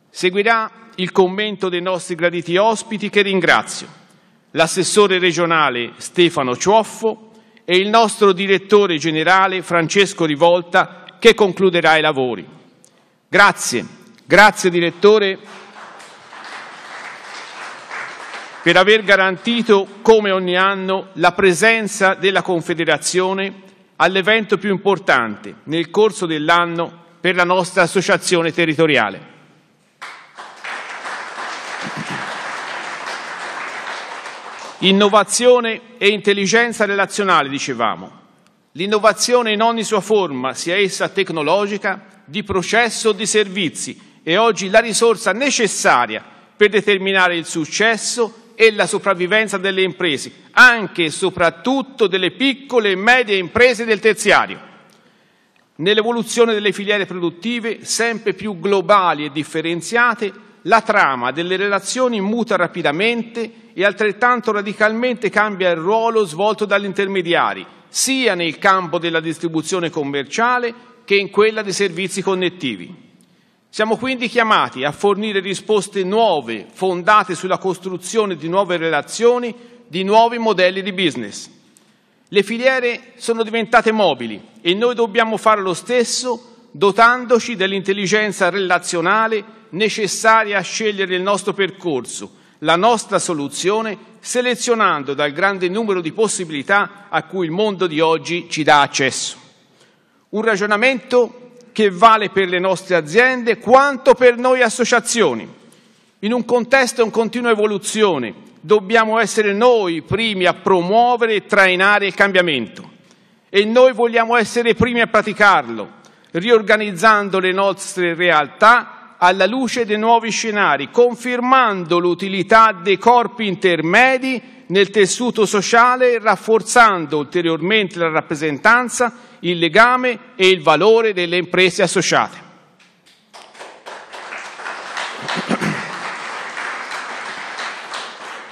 Seguirà il commento dei nostri graditi ospiti che ringrazio, l'assessore regionale Stefano Cioffo e il nostro direttore generale Francesco Rivolta che concluderà i lavori. Grazie, grazie direttore per aver garantito, come ogni anno, la presenza della Confederazione all'evento più importante nel corso dell'anno per la nostra associazione territoriale. Innovazione e intelligenza relazionale, dicevamo. L'innovazione in ogni sua forma, sia essa tecnologica, di processo o di servizi, è oggi la risorsa necessaria per determinare il successo e la sopravvivenza delle imprese, anche e soprattutto delle piccole e medie imprese del terziario. Nell'evoluzione delle filiere produttive, sempre più globali e differenziate, la trama delle relazioni muta rapidamente e altrettanto radicalmente cambia il ruolo svolto dagli intermediari, sia nel campo della distribuzione commerciale che in quella dei servizi connettivi. Siamo quindi chiamati a fornire risposte nuove, fondate sulla costruzione di nuove relazioni, di nuovi modelli di business. Le filiere sono diventate mobili e noi dobbiamo fare lo stesso dotandoci dell'intelligenza relazionale necessaria a scegliere il nostro percorso, la nostra soluzione, selezionando dal grande numero di possibilità a cui il mondo di oggi ci dà accesso. Un ragionamento che vale per le nostre aziende quanto per noi associazioni. In un contesto in continua evoluzione dobbiamo essere noi primi a promuovere e trainare il cambiamento e noi vogliamo essere primi a praticarlo, riorganizzando le nostre realtà alla luce dei nuovi scenari, confermando l'utilità dei corpi intermedi nel tessuto sociale, rafforzando ulteriormente la rappresentanza, il legame e il valore delle imprese associate.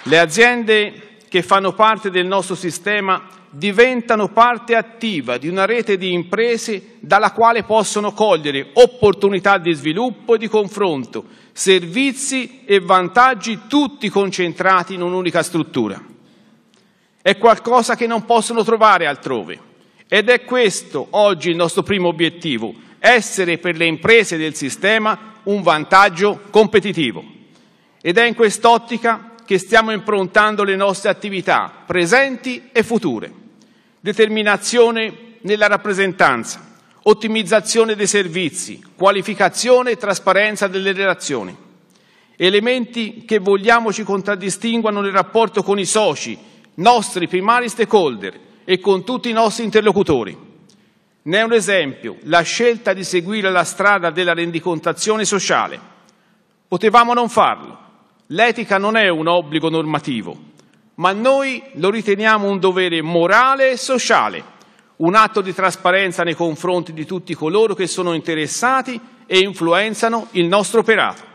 Le aziende che fanno parte del nostro sistema diventano parte attiva di una rete di imprese dalla quale possono cogliere opportunità di sviluppo e di confronto servizi e vantaggi tutti concentrati in un'unica struttura. È qualcosa che non possono trovare altrove. Ed è questo oggi il nostro primo obiettivo, essere per le imprese del sistema un vantaggio competitivo. Ed è in quest'ottica che stiamo improntando le nostre attività presenti e future. Determinazione nella rappresentanza, ottimizzazione dei servizi, qualificazione e trasparenza delle relazioni. Elementi che vogliamo ci contraddistinguano nel rapporto con i soci, nostri primari stakeholder e con tutti i nostri interlocutori. Ne è un esempio la scelta di seguire la strada della rendicontazione sociale. Potevamo non farlo. L'etica non è un obbligo normativo, ma noi lo riteniamo un dovere morale e sociale un atto di trasparenza nei confronti di tutti coloro che sono interessati e influenzano il nostro operato.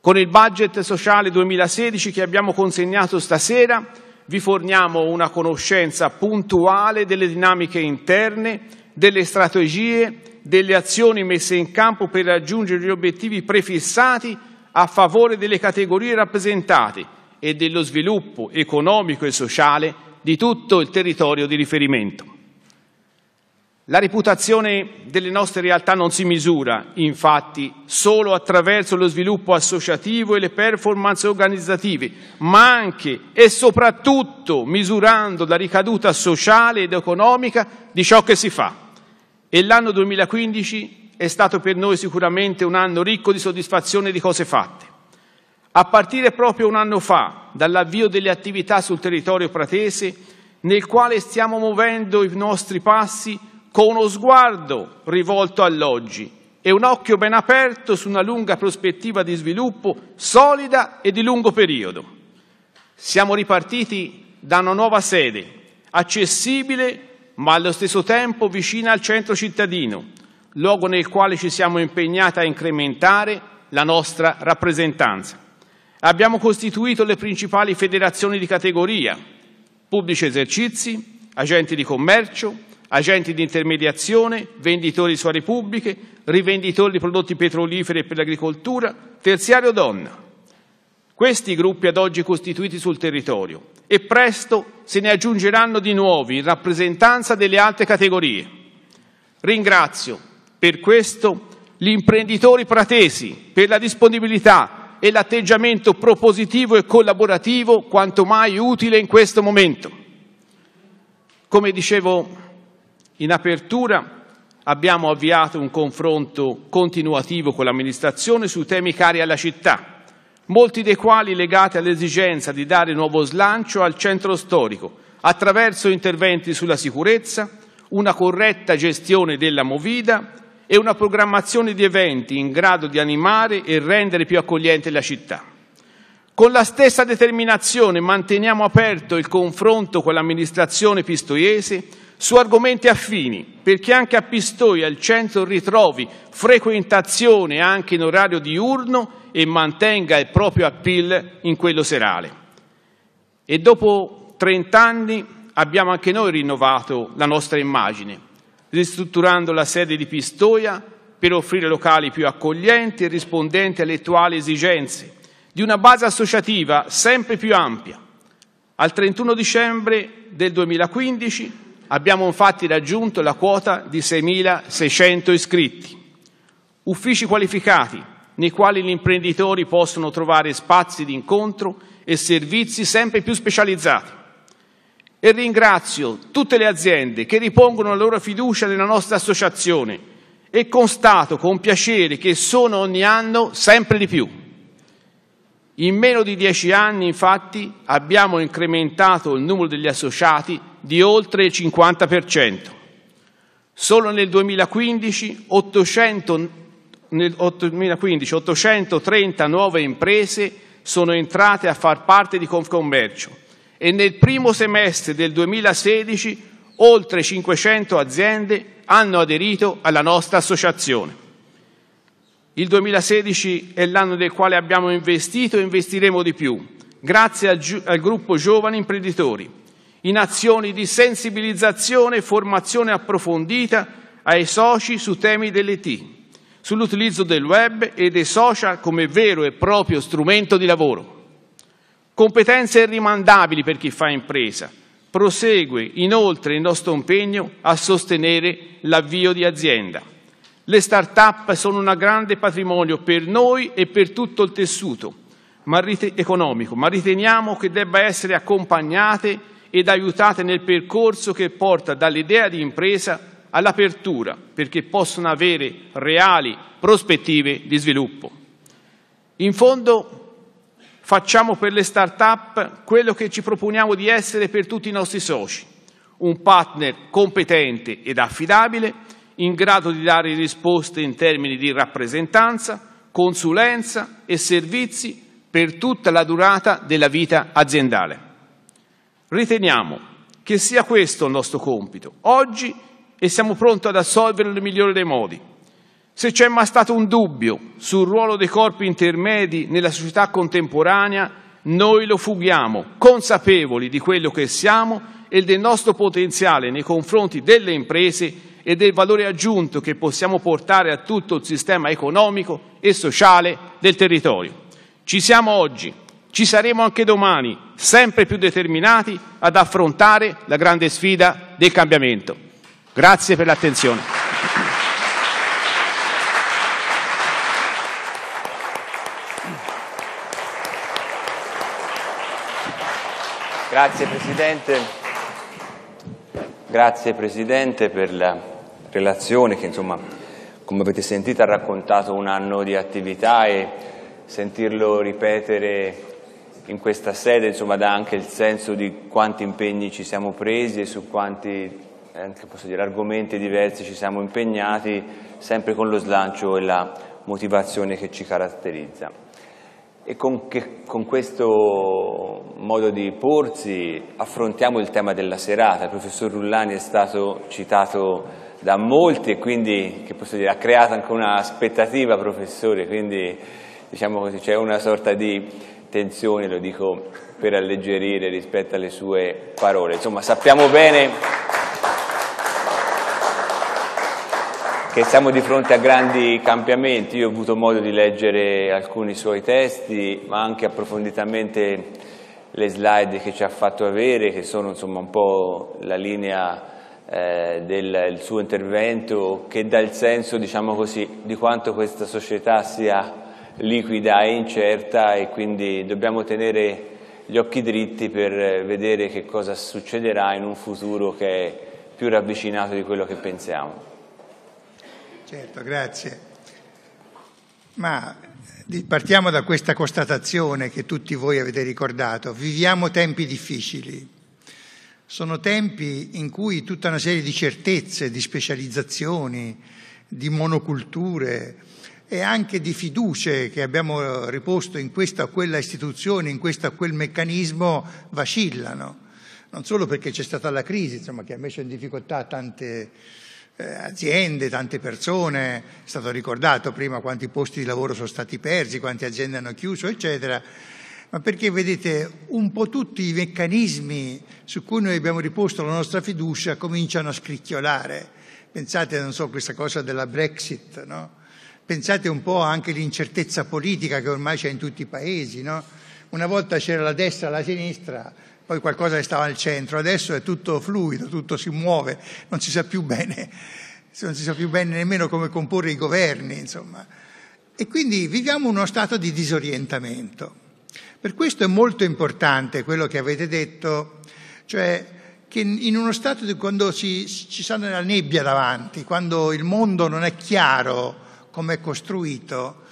Con il budget sociale 2016 che abbiamo consegnato stasera vi forniamo una conoscenza puntuale delle dinamiche interne, delle strategie, delle azioni messe in campo per raggiungere gli obiettivi prefissati a favore delle categorie rappresentate e dello sviluppo economico e sociale di tutto il territorio di riferimento. La reputazione delle nostre realtà non si misura, infatti, solo attraverso lo sviluppo associativo e le performance organizzative, ma anche e soprattutto misurando la ricaduta sociale ed economica di ciò che si fa. E l'anno 2015 è stato per noi sicuramente un anno ricco di soddisfazione di cose fatte. A partire proprio un anno fa dall'avvio delle attività sul territorio pratese, nel quale stiamo muovendo i nostri passi con uno sguardo rivolto all'oggi e un occhio ben aperto su una lunga prospettiva di sviluppo solida e di lungo periodo. Siamo ripartiti da una nuova sede, accessibile ma allo stesso tempo vicina al centro cittadino, luogo nel quale ci siamo impegnati a incrementare la nostra rappresentanza. Abbiamo costituito le principali federazioni di categoria, pubblici esercizi, agenti di commercio, agenti di intermediazione, venditori di suore pubbliche, rivenditori di prodotti petroliferi e per l'agricoltura, terziario donna. Questi gruppi ad oggi costituiti sul territorio e presto se ne aggiungeranno di nuovi in rappresentanza delle altre categorie. Ringrazio per questo gli imprenditori pratesi per la disponibilità e l'atteggiamento propositivo e collaborativo quanto mai utile in questo momento. Come dicevo in apertura, abbiamo avviato un confronto continuativo con l'amministrazione sui temi cari alla città, molti dei quali legati all'esigenza di dare nuovo slancio al centro storico attraverso interventi sulla sicurezza, una corretta gestione della movida e una programmazione di eventi in grado di animare e rendere più accogliente la città. Con la stessa determinazione manteniamo aperto il confronto con l'amministrazione pistoiese su argomenti affini, perché anche a Pistoia il centro ritrovi frequentazione anche in orario diurno e mantenga il proprio appeal in quello serale. E dopo 30 anni abbiamo anche noi rinnovato la nostra immagine, ristrutturando la sede di Pistoia per offrire locali più accoglienti e rispondenti alle attuali esigenze di una base associativa sempre più ampia. Al 31 dicembre del 2015 abbiamo infatti raggiunto la quota di 6.600 iscritti. Uffici qualificati nei quali gli imprenditori possono trovare spazi di incontro e servizi sempre più specializzati. E ringrazio tutte le aziende che ripongono la loro fiducia nella nostra associazione e constato con piacere che sono ogni anno sempre di più. In meno di dieci anni, infatti, abbiamo incrementato il numero degli associati di oltre il 50%. Solo nel 2015, 800, nel 2015 830 nuove imprese sono entrate a far parte di Confcommercio e nel primo semestre del 2016 oltre 500 aziende hanno aderito alla nostra associazione. Il 2016 è l'anno nel quale abbiamo investito e investiremo di più, grazie al, al gruppo Giovani Imprenditori, in azioni di sensibilizzazione e formazione approfondita ai soci su temi dell'ET, sull'utilizzo del web e dei social come vero e proprio strumento di lavoro competenze irrimandabili per chi fa impresa. Prosegue inoltre il nostro impegno a sostenere l'avvio di azienda. Le start-up sono un grande patrimonio per noi e per tutto il tessuto economico, ma riteniamo che debba essere accompagnate ed aiutate nel percorso che porta dall'idea di impresa all'apertura, perché possono avere reali prospettive di sviluppo. In fondo Facciamo per le start-up quello che ci proponiamo di essere per tutti i nostri soci, un partner competente ed affidabile, in grado di dare risposte in termini di rappresentanza, consulenza e servizi per tutta la durata della vita aziendale. Riteniamo che sia questo il nostro compito, oggi, e siamo pronti ad assolverlo nel migliore dei modi. Se c'è mai stato un dubbio sul ruolo dei corpi intermedi nella società contemporanea, noi lo fughiamo, consapevoli di quello che siamo e del nostro potenziale nei confronti delle imprese e del valore aggiunto che possiamo portare a tutto il sistema economico e sociale del territorio. Ci siamo oggi, ci saremo anche domani, sempre più determinati ad affrontare la grande sfida del cambiamento. Grazie per l'attenzione. Grazie Presidente. Grazie Presidente per la relazione che insomma, come avete sentito ha raccontato un anno di attività e sentirlo ripetere in questa sede insomma, dà anche il senso di quanti impegni ci siamo presi e su quanti dire, argomenti diversi ci siamo impegnati sempre con lo slancio e la motivazione che ci caratterizza e con, che, con, questo modo di porsi affrontiamo il tema della serata. Il professor Rullani è stato citato da molti e quindi posso dire, ha creato anche un'aspettativa, professore, quindi diciamo così, c'è una sorta di tensione, lo dico per alleggerire rispetto alle sue parole. Insomma, sappiamo bene... che siamo di fronte a grandi cambiamenti. Io ho avuto modo di leggere alcuni suoi testi, ma anche approfonditamente le slide che ci ha fatto avere, che sono insomma un po' la linea eh, del suo intervento, che dà il senso, diciamo così, di quanto questa società sia liquida e incerta e quindi dobbiamo tenere gli occhi dritti per vedere che cosa succederà in un futuro che è più ravvicinato di quello che pensiamo. Certo, grazie. Ma partiamo da questa constatazione che tutti voi avete ricordato. Viviamo tempi difficili. Sono tempi in cui tutta una serie di certezze, di specializzazioni, di monoculture e anche di fiducia che abbiamo riposto in questa o quella istituzione, in questo o quel meccanismo, vacillano. Non solo perché c'è stata la crisi, insomma, che ha messo in difficoltà tante eh, aziende, tante persone, è stato ricordato prima quanti posti di lavoro sono stati persi, quante aziende hanno chiuso, eccetera, ma perché vedete un po' tutti i meccanismi su cui noi abbiamo riposto la nostra fiducia cominciano a scricchiolare. Pensate, non so, questa cosa della Brexit, no? Pensate un po' anche all'incertezza politica che ormai c'è in tutti i paesi, no? Una volta c'era la destra e la sinistra, poi qualcosa che stava al centro, adesso è tutto fluido, tutto si muove, non si sa più bene, (laughs) non si sa più bene nemmeno come comporre i governi, insomma. E quindi viviamo uno stato di disorientamento. Per questo è molto importante quello che avete detto, cioè che in uno stato di, quando ci, ci sta nella nebbia davanti, quando il mondo non è chiaro come è costruito,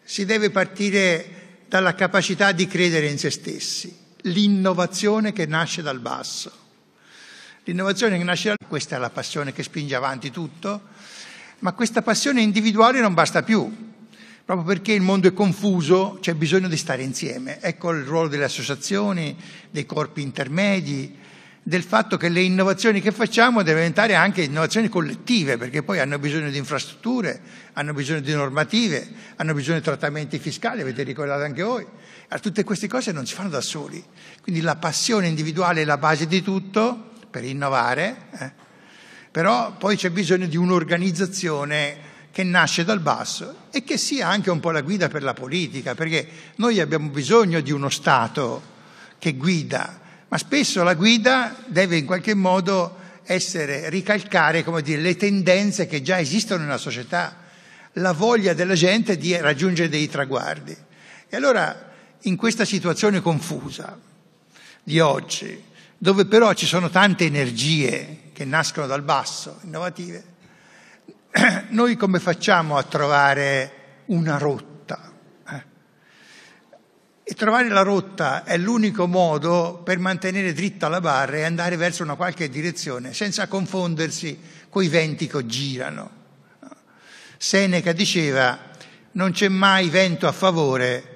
si deve partire dalla capacità di credere in se stessi l'innovazione che nasce dal basso. L'innovazione che nasce dal basso, questa è la passione che spinge avanti tutto, ma questa passione individuale non basta più, proprio perché il mondo è confuso, c'è bisogno di stare insieme. Ecco il ruolo delle associazioni, dei corpi intermedi, del fatto che le innovazioni che facciamo devono diventare anche innovazioni collettive, perché poi hanno bisogno di infrastrutture, hanno bisogno di normative, hanno bisogno di trattamenti fiscali, avete ricordato anche voi allora, tutte queste cose non si fanno da soli. Quindi la passione individuale è la base di tutto per innovare, eh. però poi c'è bisogno di un'organizzazione che nasce dal basso e che sia anche un po' la guida per la politica, perché noi abbiamo bisogno di uno Stato che guida, ma spesso la guida deve in qualche modo essere, ricalcare dire, le tendenze che già esistono nella società, la voglia della gente di raggiungere dei traguardi. E allora in questa situazione confusa di oggi, dove però ci sono tante energie che nascono dal basso, innovative, (clears throat) noi come facciamo a trovare una rotta? Eh? E trovare la rotta è l'unico modo per mantenere dritta la barra e andare verso una qualche direzione senza confondersi con i venti che girano. Seneca diceva non c'è mai vento a favore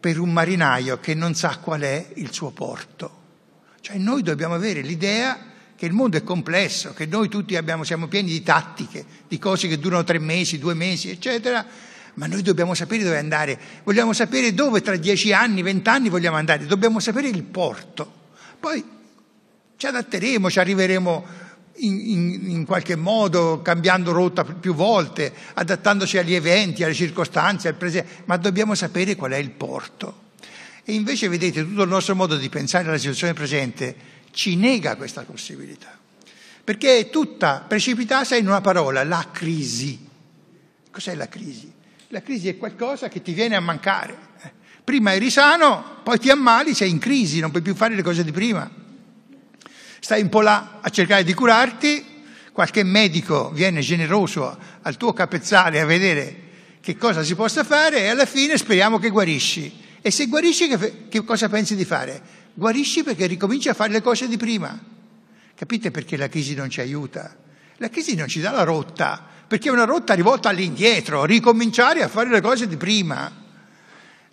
per un marinaio che non sa qual è il suo porto. Cioè noi dobbiamo avere l'idea che il mondo è complesso, che noi tutti abbiamo, siamo pieni di tattiche, di cose che durano tre mesi, due mesi, eccetera, ma noi dobbiamo sapere dove andare, vogliamo sapere dove tra dieci anni, vent'anni vogliamo andare, dobbiamo sapere il porto. Poi ci adatteremo, ci arriveremo in, in, in, qualche modo cambiando rotta più volte, adattandoci agli eventi, alle circostanze, al presente, ma dobbiamo sapere qual è il porto. E invece, vedete, tutto il nostro modo di pensare alla situazione presente ci nega questa possibilità, perché è tutta precipitata in una parola, la crisi. Cos'è la crisi? La crisi è qualcosa che ti viene a mancare. Prima eri sano, poi ti ammali, sei in crisi, non puoi più fare le cose di prima. Stai un po' là a cercare di curarti, qualche medico viene generoso al tuo capezzale a vedere che cosa si possa fare e alla fine speriamo che guarisci. E se guarisci che, che cosa pensi di fare? Guarisci perché ricominci a fare le cose di prima. Capite perché la crisi non ci aiuta? La crisi non ci dà la rotta, perché è una rotta rivolta all'indietro, ricominciare a fare le cose di prima.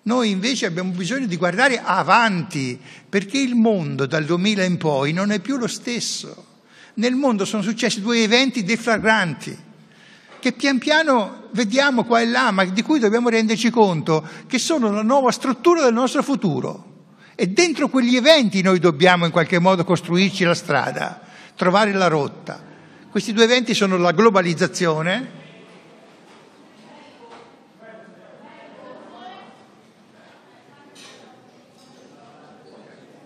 Noi invece abbiamo bisogno di guardare avanti, perché il mondo dal 2000 in poi non è più lo stesso. Nel mondo sono successi due eventi deflagranti che pian piano vediamo qua e là, ma di cui dobbiamo renderci conto che sono la nuova struttura del nostro futuro. E dentro quegli eventi noi dobbiamo in qualche modo costruirci la strada, trovare la rotta. Questi due eventi sono la globalizzazione,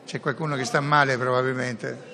C'è qualcuno che sta male probabilmente.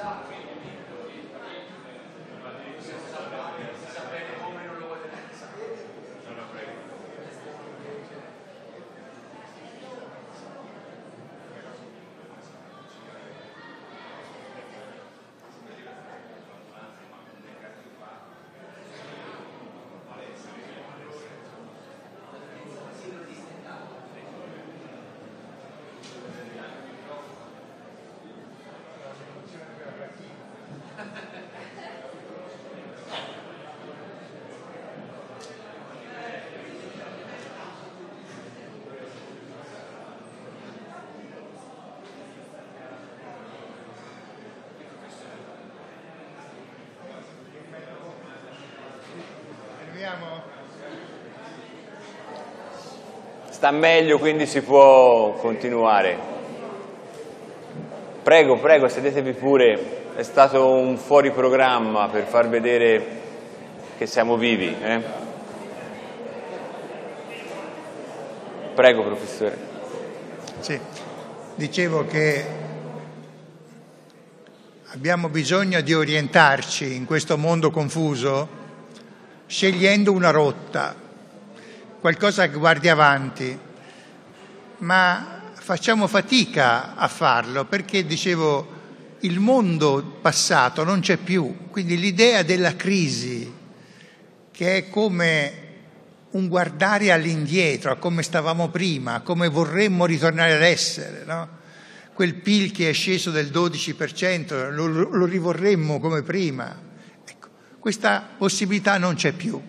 stop. sta meglio quindi si può continuare prego prego sedetevi pure è stato un fuori programma per far vedere che siamo vivi eh? prego professore sì dicevo che abbiamo bisogno di orientarci in questo mondo confuso scegliendo una rotta qualcosa che guardi avanti, ma facciamo fatica a farlo perché, dicevo, il mondo passato non c'è più, quindi l'idea della crisi, che è come un guardare all'indietro, a come stavamo prima, a come vorremmo ritornare ad essere, no? quel PIL che è sceso del 12%, lo, lo rivorremmo come prima. Ecco, questa possibilità non c'è più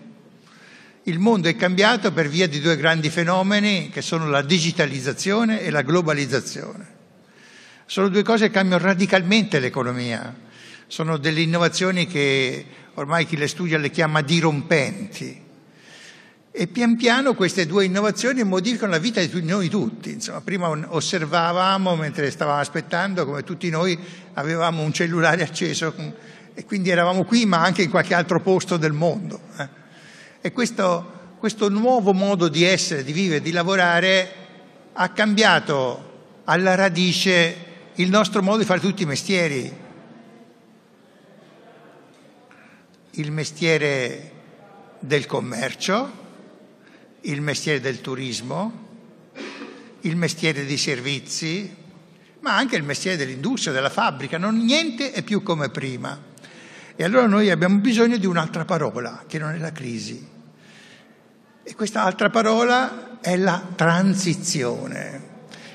il mondo è cambiato per via di due grandi fenomeni che sono la digitalizzazione e la globalizzazione. Sono due cose che cambiano radicalmente l'economia, sono delle innovazioni che ormai chi le studia le chiama dirompenti. E pian piano queste due innovazioni modificano la vita di noi tutti. Insomma, prima osservavamo mentre stavamo aspettando come tutti noi avevamo un cellulare acceso e quindi eravamo qui ma anche in qualche altro posto del mondo. Eh. E questo, questo nuovo modo di essere, di vivere, di lavorare ha cambiato alla radice il nostro modo di fare tutti i mestieri. Il mestiere del commercio, il mestiere del turismo, il mestiere dei servizi, ma anche il mestiere dell'industria, della fabbrica, non, niente è più come prima. E allora noi abbiamo bisogno di un'altra parola, che non è la crisi. E questa altra parola è la transizione.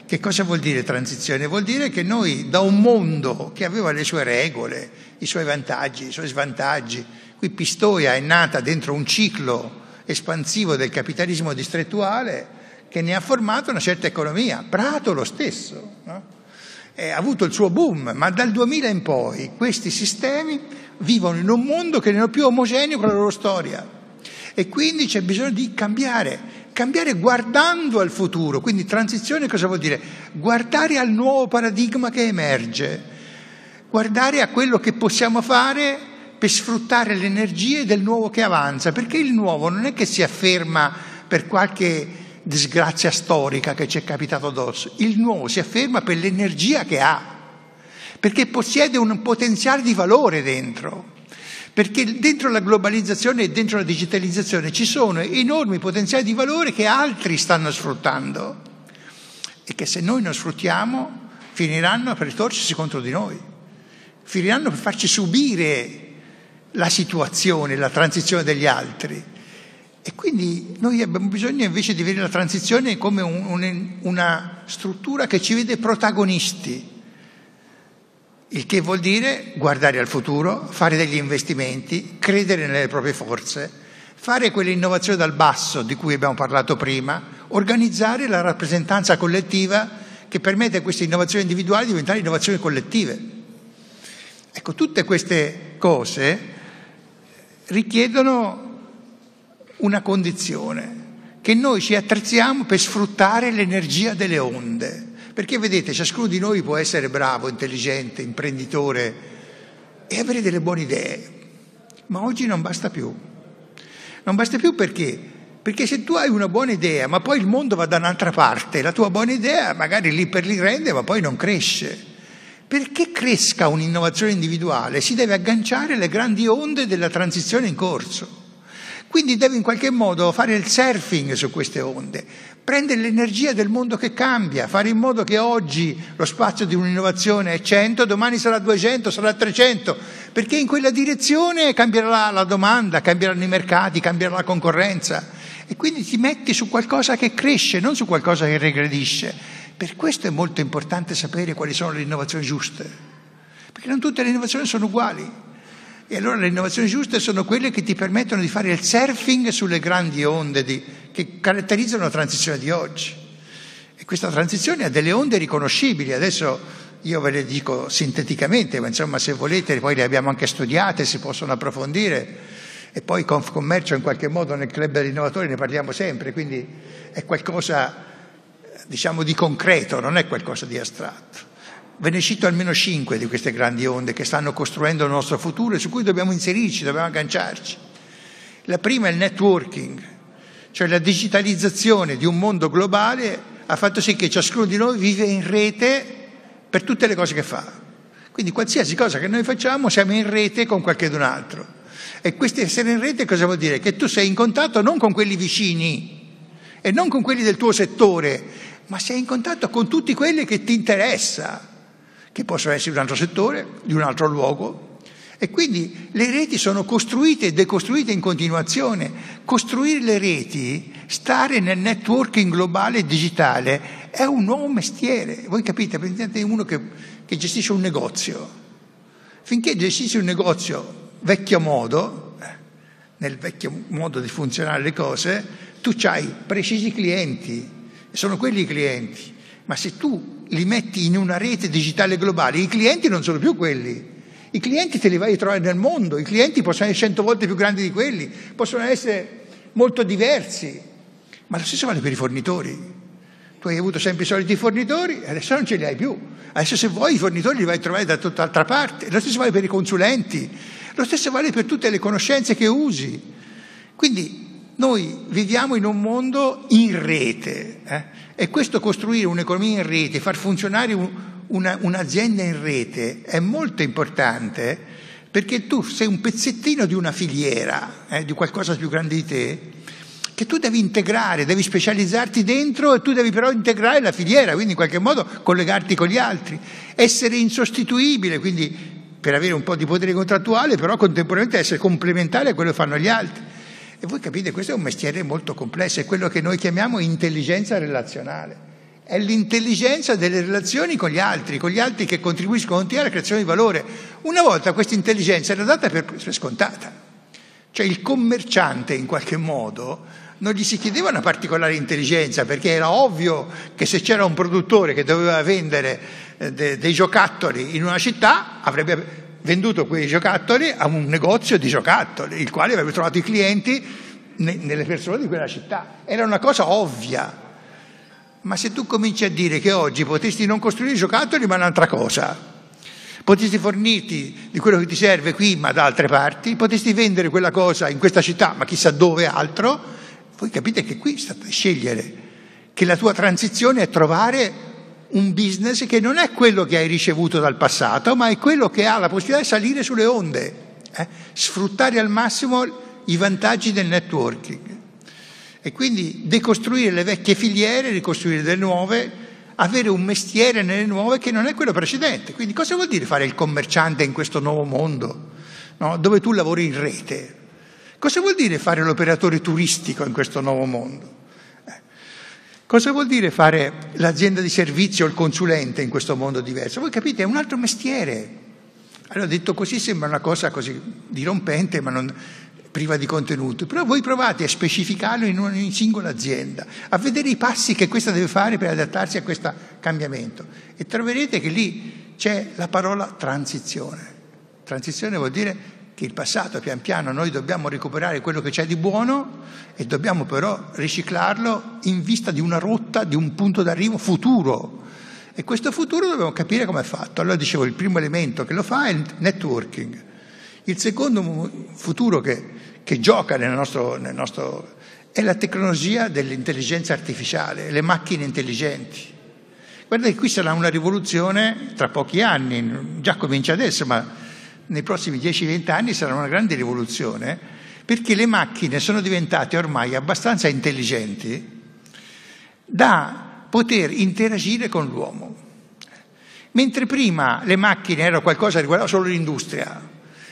Che cosa vuol dire transizione? Vuol dire che noi da un mondo che aveva le sue regole, i suoi vantaggi, i suoi svantaggi, qui Pistoia è nata dentro un ciclo espansivo del capitalismo distrettuale che ne ha formato una certa economia, Prato lo stesso, no? ha avuto il suo boom, ma dal 2000 in poi questi sistemi vivono in un mondo che non è più omogeneo con la loro storia e quindi c'è bisogno di cambiare, cambiare guardando al futuro. Quindi transizione cosa vuol dire? Guardare al nuovo paradigma che emerge, guardare a quello che possiamo fare per sfruttare le energie del nuovo che avanza, perché il nuovo non è che si afferma per qualche disgrazia storica che ci è capitato addosso, il nuovo si afferma per l'energia che ha, perché possiede un potenziale di valore dentro perché dentro la globalizzazione e dentro la digitalizzazione ci sono enormi potenziali di valore che altri stanno sfruttando e che se noi non sfruttiamo finiranno per ritorcersi contro di noi, finiranno per farci subire la situazione, la transizione degli altri. E quindi noi abbiamo bisogno invece di vedere la transizione come un, un, una struttura che ci vede protagonisti, il che vuol dire guardare al futuro, fare degli investimenti, credere nelle proprie forze, fare quell'innovazione dal basso di cui abbiamo parlato prima, organizzare la rappresentanza collettiva che permette a queste innovazioni individuali di diventare innovazioni collettive. Ecco, tutte queste cose richiedono una condizione, che noi ci attrezziamo per sfruttare l'energia delle onde perché vedete, ciascuno di noi può essere bravo, intelligente, imprenditore e avere delle buone idee, ma oggi non basta più. Non basta più perché? Perché se tu hai una buona idea, ma poi il mondo va da un'altra parte, la tua buona idea magari lì per lì rende, ma poi non cresce. Perché cresca un'innovazione individuale si deve agganciare alle grandi onde della transizione in corso. Quindi deve in qualche modo fare il surfing su queste onde, prendere l'energia del mondo che cambia, fare in modo che oggi lo spazio di un'innovazione è 100, domani sarà 200, sarà 300, perché in quella direzione cambierà la domanda, cambieranno i mercati, cambierà la concorrenza e quindi ti metti su qualcosa che cresce, non su qualcosa che regredisce. Per questo è molto importante sapere quali sono le innovazioni giuste, perché non tutte le innovazioni sono uguali. E allora le innovazioni giuste sono quelle che ti permettono di fare il surfing sulle grandi onde di, che caratterizzano la transizione di oggi. E questa transizione ha delle onde riconoscibili, adesso io ve le dico sinteticamente, ma insomma se volete poi le abbiamo anche studiate, si possono approfondire e poi Confcommercio in qualche modo nel club degli innovatori ne parliamo sempre, quindi è qualcosa diciamo di concreto, non è qualcosa di astratto. Ve ne cito almeno cinque di queste grandi onde che stanno costruendo il nostro futuro e su cui dobbiamo inserirci, dobbiamo agganciarci. La prima è il networking, cioè la digitalizzazione di un mondo globale ha fatto sì che ciascuno di noi vive in rete per tutte le cose che fa. Quindi qualsiasi cosa che noi facciamo siamo in rete con qualcun altro. E questo essere in rete cosa vuol dire? Che tu sei in contatto non con quelli vicini e non con quelli del tuo settore, ma sei in contatto con tutti quelli che ti interessano che possono essere di un altro settore, di un altro luogo. E quindi le reti sono costruite e decostruite in continuazione. Costruire le reti, stare nel networking globale e digitale, è un nuovo mestiere. Voi capite, prendete uno che, che gestisce un negozio. Finché gestisce un negozio vecchio modo, eh, nel vecchio modo di funzionare le cose, tu hai precisi clienti, sono quelli i clienti ma se tu li metti in una rete digitale globale, i clienti non sono più quelli. I clienti te li vai a trovare nel mondo, i clienti possono essere cento volte più grandi di quelli, possono essere molto diversi, ma lo stesso vale per i fornitori. Tu hai avuto sempre i soliti fornitori, e adesso non ce li hai più. Adesso se vuoi i fornitori li vai a trovare da tutt'altra parte. Lo stesso vale per i consulenti, lo stesso vale per tutte le conoscenze che usi. Quindi noi viviamo in un mondo in rete eh? e questo costruire un'economia in rete, far funzionare un, una, un'azienda in rete è molto importante perché tu sei un pezzettino di una filiera, eh, di qualcosa più grande di te, che tu devi integrare, devi specializzarti dentro e tu devi però integrare la filiera, quindi in qualche modo collegarti con gli altri, essere insostituibile, quindi per avere un po' di potere contrattuale, però contemporaneamente essere complementare a quello che fanno gli altri. E voi capite, questo è un mestiere molto complesso, è quello che noi chiamiamo intelligenza relazionale. È l'intelligenza delle relazioni con gli altri, con gli altri che contribuiscono con te alla creazione di valore. Una volta questa intelligenza era data per, per scontata. Cioè il commerciante in qualche modo non gli si chiedeva una particolare intelligenza perché era ovvio che se c'era un produttore che doveva vendere eh, de, dei giocattoli in una città avrebbe venduto quei giocattoli a un negozio di giocattoli, il quale avrebbe trovato i clienti nelle persone di quella città. Era una cosa ovvia. Ma se tu cominci a dire che oggi potresti non costruire i giocattoli ma un'altra cosa, potresti fornirti di quello che ti serve qui ma da altre parti, potresti vendere quella cosa in questa città ma chissà dove altro, voi capite che qui state a scegliere, che la tua transizione è trovare un business che non è quello che hai ricevuto dal passato, ma è quello che ha la possibilità di salire sulle onde, eh? sfruttare al massimo i vantaggi del networking. E quindi decostruire le vecchie filiere, ricostruire delle nuove, avere un mestiere nelle nuove che non è quello precedente. Quindi cosa vuol dire fare il commerciante in questo nuovo mondo, no? dove tu lavori in rete? Cosa vuol dire fare l'operatore turistico in questo nuovo mondo? Cosa vuol dire fare l'azienda di servizio o il consulente in questo mondo diverso? Voi capite, è un altro mestiere. Allora, detto così, sembra una cosa così dirompente, ma non, priva di contenuto, però voi provate a specificarlo in ogni singola azienda, a vedere i passi che questa deve fare per adattarsi a questo cambiamento e troverete che lì c'è la parola transizione. Transizione vuol dire che il passato pian piano noi dobbiamo recuperare quello che c'è di buono e dobbiamo però riciclarlo in vista di una rotta, di un punto d'arrivo futuro. E questo futuro dobbiamo capire come è fatto. Allora dicevo, il primo elemento che lo fa è il networking. Il secondo futuro che, che gioca nel nostro, nel nostro è la tecnologia dell'intelligenza artificiale, le macchine intelligenti. Guardate, qui sarà una rivoluzione tra pochi anni, già comincia adesso, ma nei prossimi 10-20 anni sarà una grande rivoluzione perché le macchine sono diventate ormai abbastanza intelligenti da poter interagire con l'uomo. Mentre prima le macchine erano qualcosa che riguardava solo l'industria,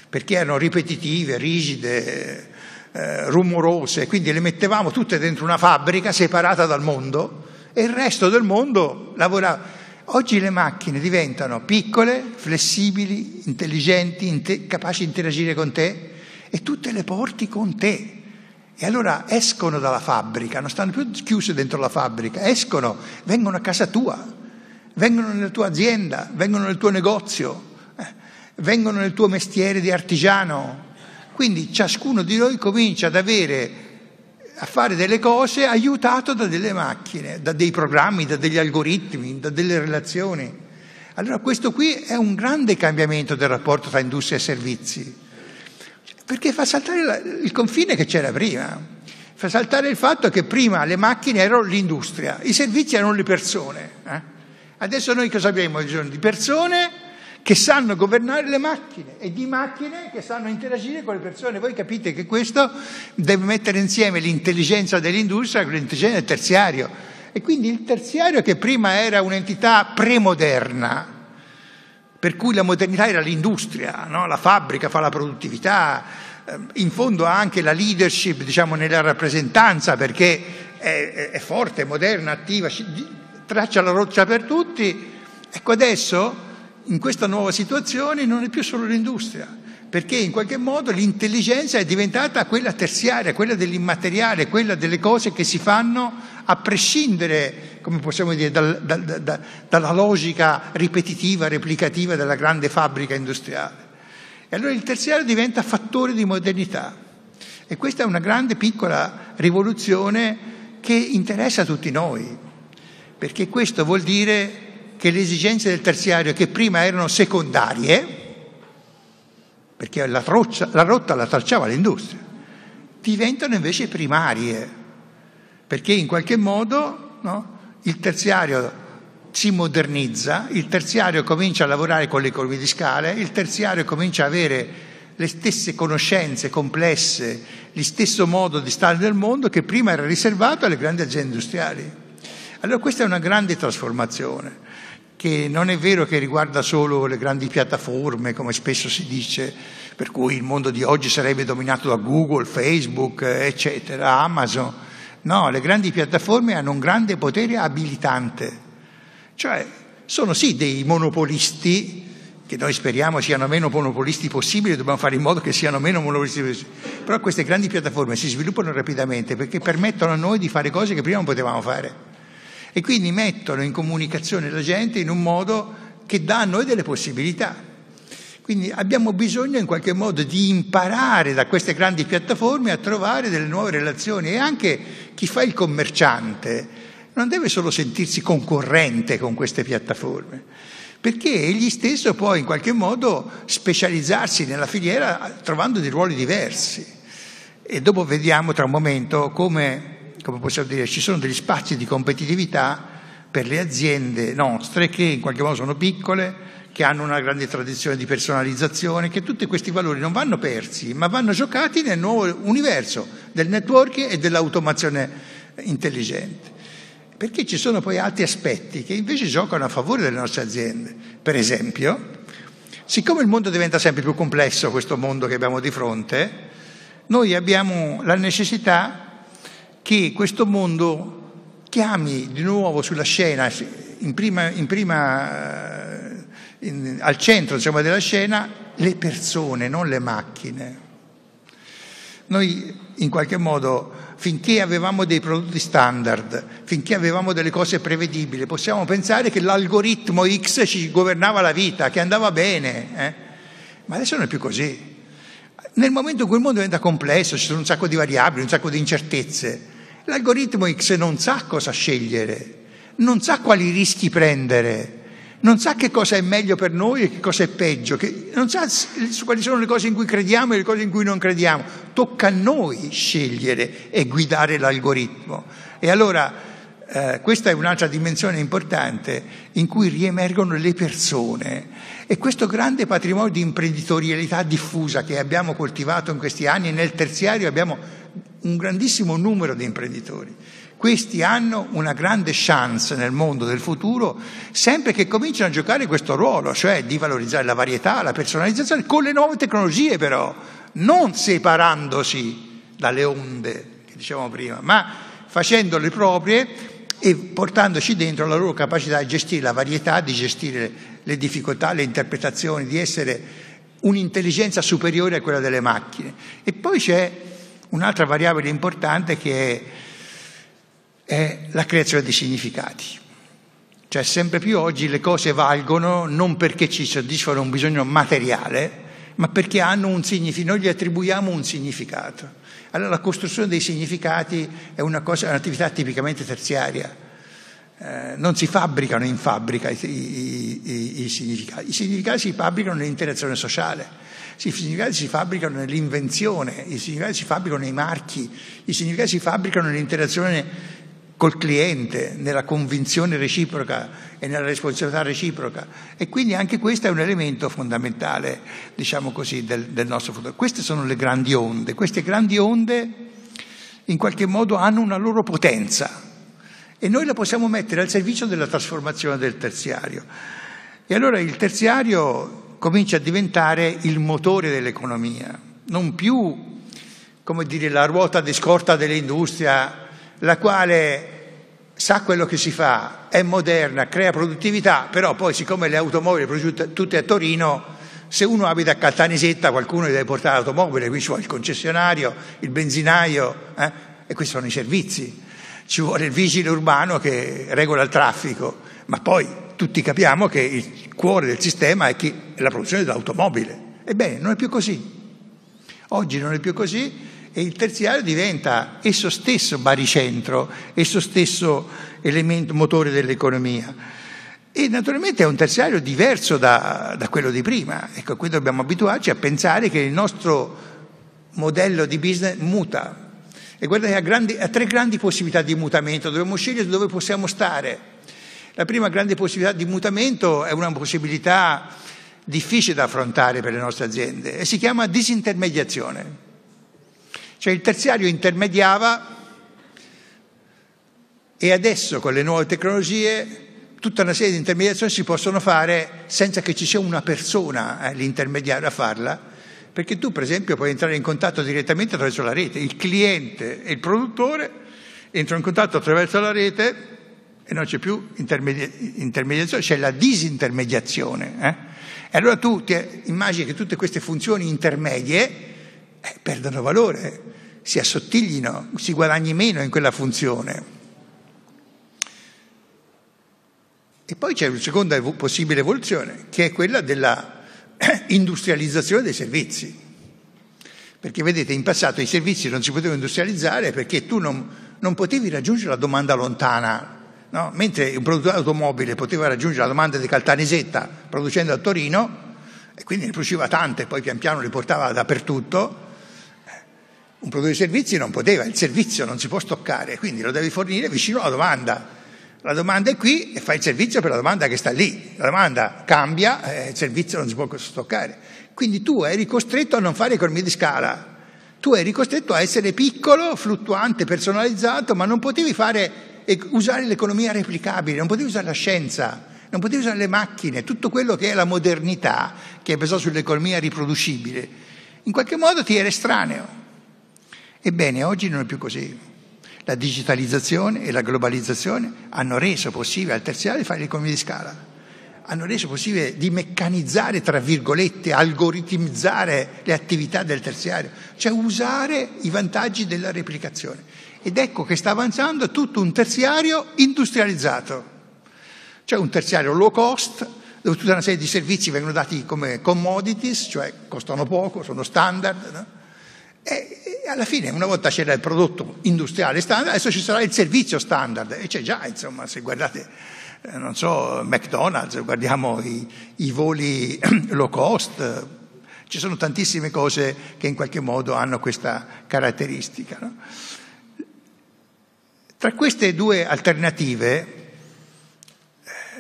perché erano ripetitive, rigide, eh, rumorose, quindi le mettevamo tutte dentro una fabbrica separata dal mondo e il resto del mondo lavorava Oggi le macchine diventano piccole, flessibili, intelligenti, inte- capaci di interagire con te e tu te le porti con te. E allora escono dalla fabbrica, non stanno più chiuse dentro la fabbrica, escono, vengono a casa tua, vengono nella tua azienda, vengono nel tuo negozio, eh, vengono nel tuo mestiere di artigiano. Quindi ciascuno di noi comincia ad avere a fare delle cose aiutato da delle macchine, da dei programmi, da degli algoritmi, da delle relazioni. Allora questo qui è un grande cambiamento del rapporto tra industria e servizi, perché fa saltare la, il confine che c'era prima, fa saltare il fatto che prima le macchine erano l'industria, i servizi erano le persone. Eh? Adesso noi cosa abbiamo? bisogno? di persone che sanno governare le macchine e di macchine che sanno interagire con le persone. Voi capite che questo deve mettere insieme l'intelligenza dell'industria con l'intelligenza del terziario. E quindi il terziario che prima era un'entità premoderna, per cui la modernità era l'industria, no? la fabbrica fa la produttività, ehm, in fondo ha anche la leadership diciamo, nella rappresentanza perché è, è forte, moderna, attiva, traccia la roccia per tutti. Ecco adesso in questa nuova situazione non è più solo l'industria, perché in qualche modo l'intelligenza è diventata quella terziaria, quella dell'immateriale, quella delle cose che si fanno a prescindere, come possiamo dire, dal, dal, da, dalla logica ripetitiva, replicativa della grande fabbrica industriale. E allora il terziario diventa fattore di modernità. E questa è una grande piccola rivoluzione che interessa tutti noi, perché questo vuol dire che le esigenze del terziario che prima erano secondarie, perché la, troccia, la rotta la tracciava l'industria, diventano invece primarie, perché in qualche modo no, il terziario si modernizza, il terziario comincia a lavorare con le economie di scale, il terziario comincia a avere le stesse conoscenze complesse, lo stesso modo di stare nel mondo che prima era riservato alle grandi aziende industriali. Allora questa è una grande trasformazione che non è vero che riguarda solo le grandi piattaforme, come spesso si dice, per cui il mondo di oggi sarebbe dominato da Google, Facebook, eccetera, Amazon. No, le grandi piattaforme hanno un grande potere abilitante, cioè sono sì dei monopolisti, che noi speriamo siano meno monopolisti possibili, dobbiamo fare in modo che siano meno monopolisti possibili, però queste grandi piattaforme si sviluppano rapidamente perché permettono a noi di fare cose che prima non potevamo fare e quindi mettono in comunicazione la gente in un modo che dà a noi delle possibilità. Quindi abbiamo bisogno in qualche modo di imparare da queste grandi piattaforme a trovare delle nuove relazioni e anche chi fa il commerciante non deve solo sentirsi concorrente con queste piattaforme, perché egli stesso può in qualche modo specializzarsi nella filiera trovando dei ruoli diversi. E dopo vediamo tra un momento come come possiamo dire, ci sono degli spazi di competitività per le aziende nostre che in qualche modo sono piccole, che hanno una grande tradizione di personalizzazione, che tutti questi valori non vanno persi, ma vanno giocati nel nuovo universo del networking e dell'automazione intelligente. Perché ci sono poi altri aspetti che invece giocano a favore delle nostre aziende. Per esempio, siccome il mondo diventa sempre più complesso, questo mondo che abbiamo di fronte, noi abbiamo la necessità che questo mondo chiami di nuovo sulla scena, in prima, in prima, eh, in, al centro diciamo, della scena, le persone, non le macchine. Noi in qualche modo, finché avevamo dei prodotti standard, finché avevamo delle cose prevedibili, possiamo pensare che l'algoritmo X ci governava la vita, che andava bene, eh? ma adesso non è più così. Nel momento in cui il mondo diventa complesso, ci sono un sacco di variabili, un sacco di incertezze, L'algoritmo X non sa cosa scegliere, non sa quali rischi prendere, non sa che cosa è meglio per noi e che cosa è peggio, che, non sa quali sono le cose in cui crediamo e le cose in cui non crediamo. Tocca a noi scegliere e guidare l'algoritmo. E allora eh, questa è un'altra dimensione importante in cui riemergono le persone e questo grande patrimonio di imprenditorialità diffusa che abbiamo coltivato in questi anni nel terziario abbiamo un grandissimo numero di imprenditori. Questi hanno una grande chance nel mondo del futuro, sempre che cominciano a giocare questo ruolo, cioè di valorizzare la varietà, la personalizzazione, con le nuove tecnologie però, non separandosi dalle onde, che dicevamo prima, ma facendole proprie e portandoci dentro la loro capacità di gestire la varietà, di gestire le difficoltà, le interpretazioni, di essere un'intelligenza superiore a quella delle macchine. E poi c'è un'altra variabile importante che è, è la creazione dei significati. Cioè sempre più oggi le cose valgono non perché ci soddisfano un bisogno materiale, ma perché hanno un significato, noi gli attribuiamo un significato. Allora la costruzione dei significati è, una cosa, è un'attività tipicamente terziaria. Eh, non si fabbricano in fabbrica i, i, i, i significati, i significati si fabbricano nell'interazione sociale. Sì, i significati si fabbricano nell'invenzione, i significati si fabbricano nei marchi, i significati si fabbricano nell'interazione col cliente, nella convinzione reciproca e nella responsabilità reciproca. E quindi anche questo è un elemento fondamentale, diciamo così, del, del nostro futuro. Queste sono le grandi onde, queste grandi onde in qualche modo hanno una loro potenza e noi la possiamo mettere al servizio della trasformazione del terziario. E allora il terziario comincia a diventare il motore dell'economia, non più come dire, la ruota di scorta dell'industria, la quale sa quello che si fa, è moderna, crea produttività, però poi siccome le automobili sono tutte a Torino, se uno abita a Caltanisetta qualcuno gli deve portare l'automobile, qui ci vuole il concessionario, il benzinaio, eh? e questi sono i servizi, ci vuole il vigile urbano che regola il traffico, ma poi tutti capiamo che il cuore del sistema è, è la produzione dell'automobile. Ebbene, non è più così. Oggi non è più così e il terziario diventa esso stesso baricentro, esso stesso elemento motore dell'economia. E naturalmente è un terziario diverso da, da quello di prima. Ecco, qui dobbiamo abituarci a pensare che il nostro modello di business muta. E guardate, ha, grandi, ha tre grandi possibilità di mutamento, dobbiamo scegliere dove possiamo stare. La prima grande possibilità di mutamento è una possibilità difficile da affrontare per le nostre aziende e si chiama disintermediazione. Cioè il terziario intermediava e adesso con le nuove tecnologie tutta una serie di intermediazioni si possono fare senza che ci sia una persona, eh, l'intermediario, a farla, perché tu per esempio puoi entrare in contatto direttamente attraverso la rete, il cliente e il produttore entrano in contatto attraverso la rete e non c'è più intermediazione, c'è la disintermediazione. Eh? E allora tu immagini che tutte queste funzioni intermedie eh, perdano valore, si assottiglino, si guadagni meno in quella funzione. E poi c'è una seconda possibile evoluzione, che è quella della eh, industrializzazione dei servizi. Perché vedete, in passato i servizi non si potevano industrializzare perché tu non, non potevi raggiungere la domanda lontana No? Mentre un produttore automobile poteva raggiungere la domanda di Caltanisetta producendo a Torino, e quindi ne produceva tante, e poi pian piano le portava dappertutto, eh, un produttore di servizi non poteva, il servizio non si può stoccare, quindi lo devi fornire vicino alla domanda. La domanda è qui e fai il servizio per la domanda che sta lì. La domanda cambia eh, il servizio non si può stoccare. Quindi tu eri costretto a non fare economia di scala. Tu eri costretto a essere piccolo, fluttuante, personalizzato, ma non potevi fare usare l'economia replicabile, non potevi usare la scienza, non potevi usare le macchine, tutto quello che è la modernità, che è basato sull'economia riproducibile, in qualche modo ti era estraneo. Ebbene, oggi non è più così. La digitalizzazione e la globalizzazione hanno reso possibile al terziario fare l'economia di scala hanno reso possibile di meccanizzare, tra virgolette, algoritmizzare le attività del terziario, cioè usare i vantaggi della replicazione. Ed ecco che sta avanzando tutto un terziario industrializzato, cioè un terziario low cost, dove tutta una serie di servizi vengono dati come commodities, cioè costano poco, sono standard. No? E, e alla fine, una volta c'era il prodotto industriale standard, adesso ci sarà il servizio standard, e c'è già, insomma, se guardate eh, non so, McDonald's, guardiamo i, i, voli (clears throat) low cost, ci sono tantissime cose che in qualche modo hanno questa caratteristica. No? Tra queste due alternative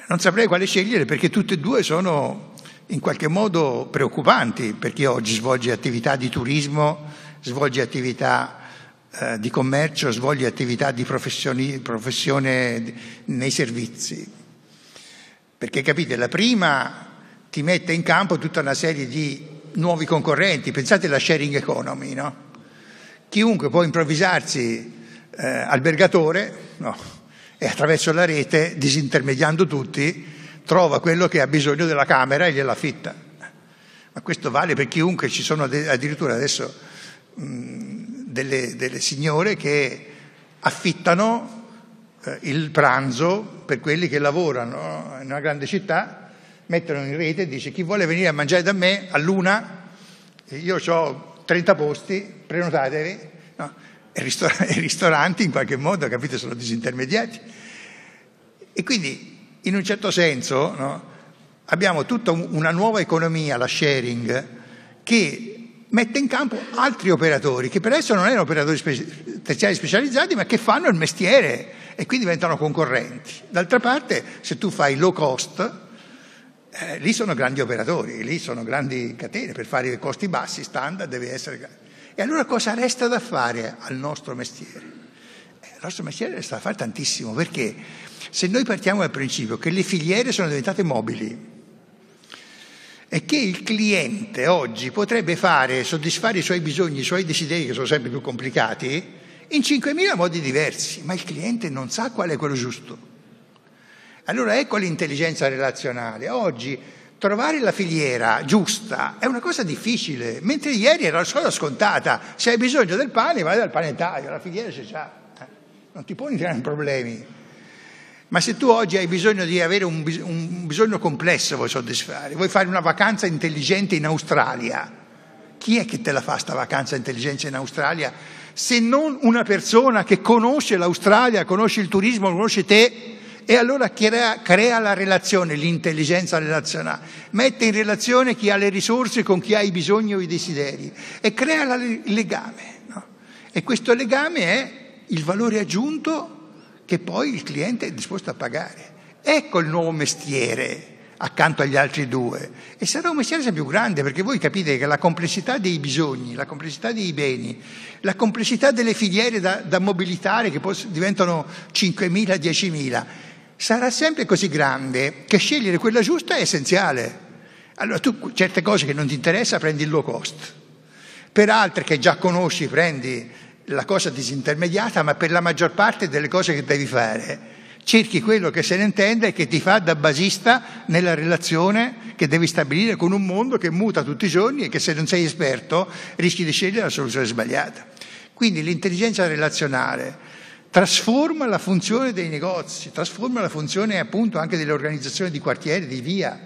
non saprei quale scegliere perché tutte e due sono in qualche modo preoccupanti per chi oggi svolge attività di turismo, svolge attività eh, di commercio, svolge attività di professione nei servizi. Perché capite, la prima ti mette in campo tutta una serie di nuovi concorrenti, pensate alla sharing economy, no? Chiunque può improvvisarsi eh, albergatore no, e attraverso la rete, disintermediando tutti, trova quello che ha bisogno della camera e gliela affitta. Ma questo vale per chiunque, ci sono addirittura adesso mh, delle, delle, signore che affittano eh, il pranzo per quelli che lavorano in una grande città, mettono in rete e dice chi vuole venire a mangiare da me a luna, io ho 30 posti, prenotatevi. No? e i (laughs) ristoranti in qualche modo, capite, sono disintermediati. E quindi, in un certo senso, no, abbiamo tutta una nuova economia, la sharing, che mette in campo altri operatori, che per adesso non erano operatori spe- terziari specializzati, ma che fanno il mestiere e quindi diventano concorrenti. D'altra parte, se tu fai low cost, eh, lì sono grandi operatori, lì sono grandi catene, per fare i costi bassi, standard, deve essere... E allora cosa resta da fare al nostro mestiere? Eh, il nostro mestiere resta da fare tantissimo, perché se noi partiamo dal principio che le filiere sono diventate mobili e che il cliente oggi potrebbe fare, soddisfare i suoi bisogni, i suoi desideri, che sono sempre più complicati, in 5.000 modi diversi, ma il cliente non sa qual è quello giusto. Allora ecco l'intelligenza relazionale. Oggi Trovare la filiera giusta è una cosa difficile, mentre ieri era una cosa scontata. Se hai bisogno del pane, vai dal panetaio, la filiera c'è già, eh, Non ti poni grandi problemi. Ma se tu oggi hai bisogno di avere un, un bisogno complesso, vuoi soddisfare, vuoi fare una vacanza intelligente in Australia, chi è che te la fa questa vacanza intelligente in Australia se non una persona che conosce l'Australia, conosce il turismo, conosce te? E allora crea, crea la relazione, l'intelligenza relazionale, mette in relazione chi ha le risorse con chi ha i bisogni o i desideri e crea il legame. No? E questo legame è il valore aggiunto che poi il cliente è disposto a pagare. Ecco il nuovo mestiere accanto agli altri due e sarà un mestiere più grande perché voi capite che la complessità dei bisogni, la complessità dei beni, la complessità delle filiere da, da mobilitare che poi diventano 5.000, 10.000 sarà sempre così grande che scegliere quella giusta è essenziale. Allora tu certe cose che non ti interessa prendi il low cost, per altre che già conosci prendi la cosa disintermediata, ma per la maggior parte delle cose che devi fare cerchi quello che se ne intende e che ti fa da basista nella relazione che devi stabilire con un mondo che muta tutti i giorni e che se non sei esperto rischi di scegliere la soluzione sbagliata. Quindi l'intelligenza relazionale trasforma la funzione dei negozi, trasforma la funzione appunto anche delle organizzazioni di quartiere, di via,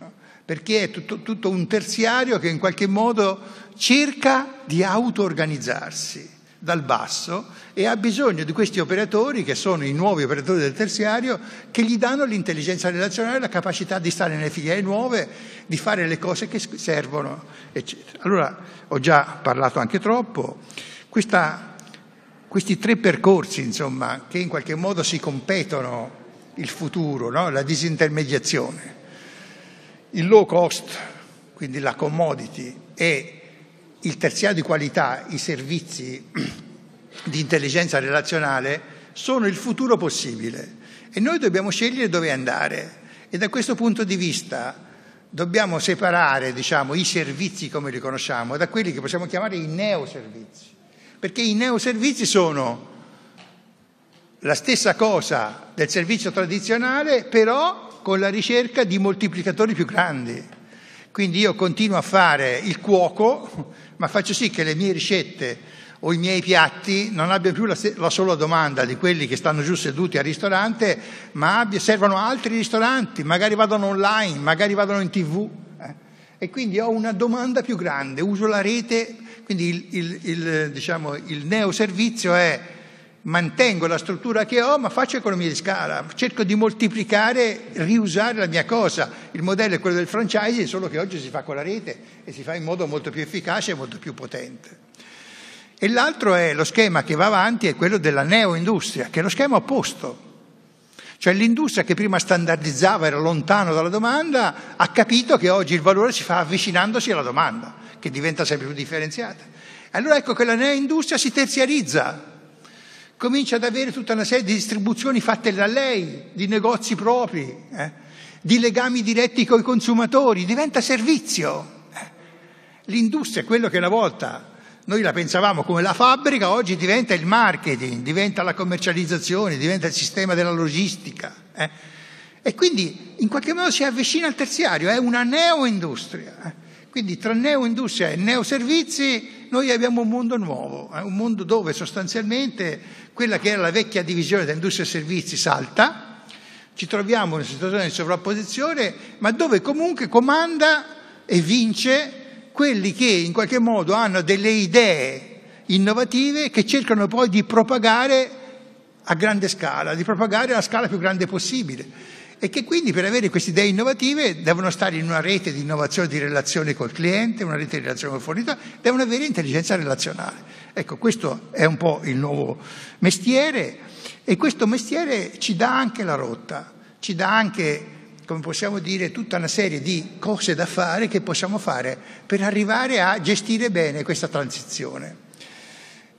no? perché è tutto, tutto, un terziario che in qualche modo cerca di auto-organizzarsi dal basso e ha bisogno di questi operatori che sono i nuovi operatori del terziario che gli danno l'intelligenza relazionale, la capacità di stare nelle filiere nuove, di fare le cose che servono, eccetera. Allora ho già parlato anche troppo. Questa questi tre percorsi, insomma, che in qualche modo si competono il futuro, no? la disintermediazione, il low cost, quindi la commodity, e il terziario di qualità, i servizi di intelligenza relazionale, sono il futuro possibile e noi dobbiamo scegliere dove andare. E da questo punto di vista dobbiamo separare diciamo, i servizi come li conosciamo da quelli che possiamo chiamare i neoservizi perché i neoservizi sono la stessa cosa del servizio tradizionale, però con la ricerca di moltiplicatori più grandi. Quindi io continuo a fare il cuoco, ma faccio sì che le mie ricette o i miei piatti non abbiano più la, la sola domanda di quelli che stanno giù seduti al ristorante, ma abbia, servano altri ristoranti, magari vadano online, magari vadano in tv. Eh? E quindi ho una domanda più grande, uso la rete quindi il, il, il, diciamo, il neoservizio è mantengo la struttura che ho ma faccio economia di scala, cerco di moltiplicare, riusare la mia cosa. Il modello è quello del franchising, solo che oggi si fa con la rete e si fa in modo molto più efficace e molto più potente. E l'altro è lo schema che va avanti, è quello della neoindustria, che è lo schema opposto. Cioè l'industria che prima standardizzava, era lontano dalla domanda, ha capito che oggi il valore si fa avvicinandosi alla domanda che diventa sempre più differenziata. Allora ecco che la neoindustria si terziarizza, comincia ad avere tutta una serie di distribuzioni fatte da lei, di negozi propri, eh, di legami diretti con i consumatori, diventa servizio. Eh, l'industria è quello che una volta noi la pensavamo come la fabbrica, oggi diventa il marketing, diventa la commercializzazione, diventa il sistema della logistica. Eh. E quindi in qualche modo si avvicina al terziario, è una neoindustria. Eh. Quindi tra neoindustria e neoservizi noi abbiamo un mondo nuovo, eh, un mondo dove sostanzialmente quella che era la vecchia divisione tra industria e servizi salta, ci troviamo in una situazione di sovrapposizione, ma dove comunque comanda e vince quelli che in qualche modo hanno delle idee innovative che cercano poi di propagare a grande scala, di propagare alla scala più grande possibile e che quindi per avere queste idee innovative devono stare in una rete di innovazione di relazione col cliente, una rete di relazione con il fornitore, devono avere intelligenza relazionale. Ecco, questo è un po' il nuovo mestiere e questo mestiere ci dà anche la rotta, ci dà anche come possiamo dire, tutta una serie di cose da fare che possiamo fare per arrivare a gestire bene questa transizione.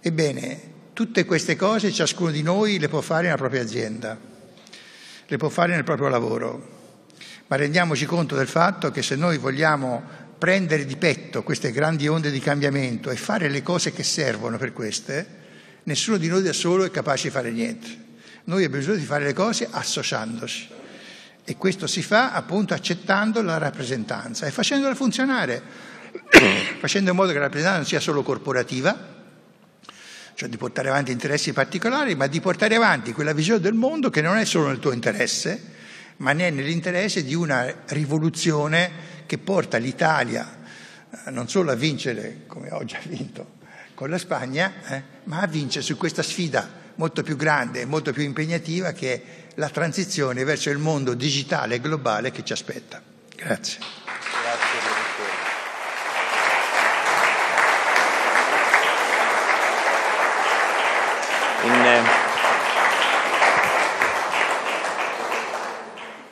Ebbene, tutte queste cose ciascuno di noi le può fare nella propria azienda le può fare nel proprio lavoro. Ma rendiamoci conto del fatto che se noi vogliamo prendere di petto queste grandi onde di cambiamento e fare le cose che servono per queste, nessuno di noi da solo è capace di fare niente. Noi abbiamo bisogno di fare le cose associandoci e questo si fa appunto accettando la rappresentanza e facendola funzionare, (coughs) facendo in modo che la rappresentanza non sia solo corporativa, cioè di portare avanti interessi particolari, ma di portare avanti quella visione del mondo che non è solo nel tuo interesse, ma ne è nell'interesse di una rivoluzione che porta l'Italia eh, non solo a vincere, come oggi ha vinto con la Spagna, eh, ma a vincere su questa sfida molto più grande e molto più impegnativa che è la transizione verso il mondo digitale e globale che ci aspetta. Grazie.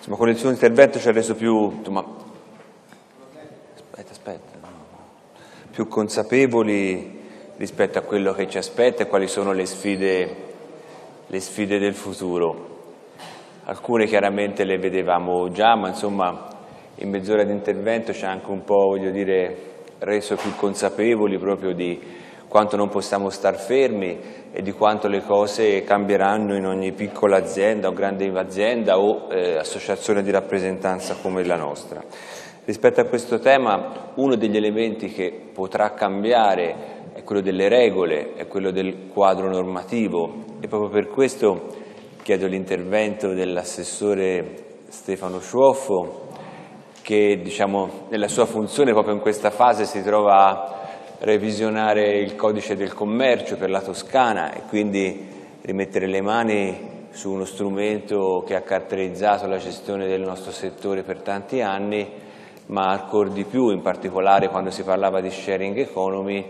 insomma, con il suo intervento ci ha reso più, insomma, aspetta, aspetta, no. più consapevoli rispetto a quello che ci aspetta e quali sono le sfide, le sfide del futuro. Alcune chiaramente le vedevamo già, ma insomma in mezz'ora di intervento ci ha anche un po', voglio dire, reso più consapevoli proprio di quanto non possiamo star fermi e di quanto le cose cambieranno in ogni piccola azienda o grande azienda o eh, associazione di rappresentanza come la nostra. Rispetto a questo tema, uno degli elementi che potrà cambiare è quello delle regole, è quello del quadro normativo e proprio per questo chiedo l'intervento dell'assessore Stefano Sciuoffo che diciamo, nella sua funzione proprio in questa fase si trova a revisionare il codice del commercio per la Toscana e quindi rimettere le mani su uno strumento che ha caratterizzato la gestione del nostro settore per tanti anni, ma ancora di più, in particolare quando si parlava di sharing economy,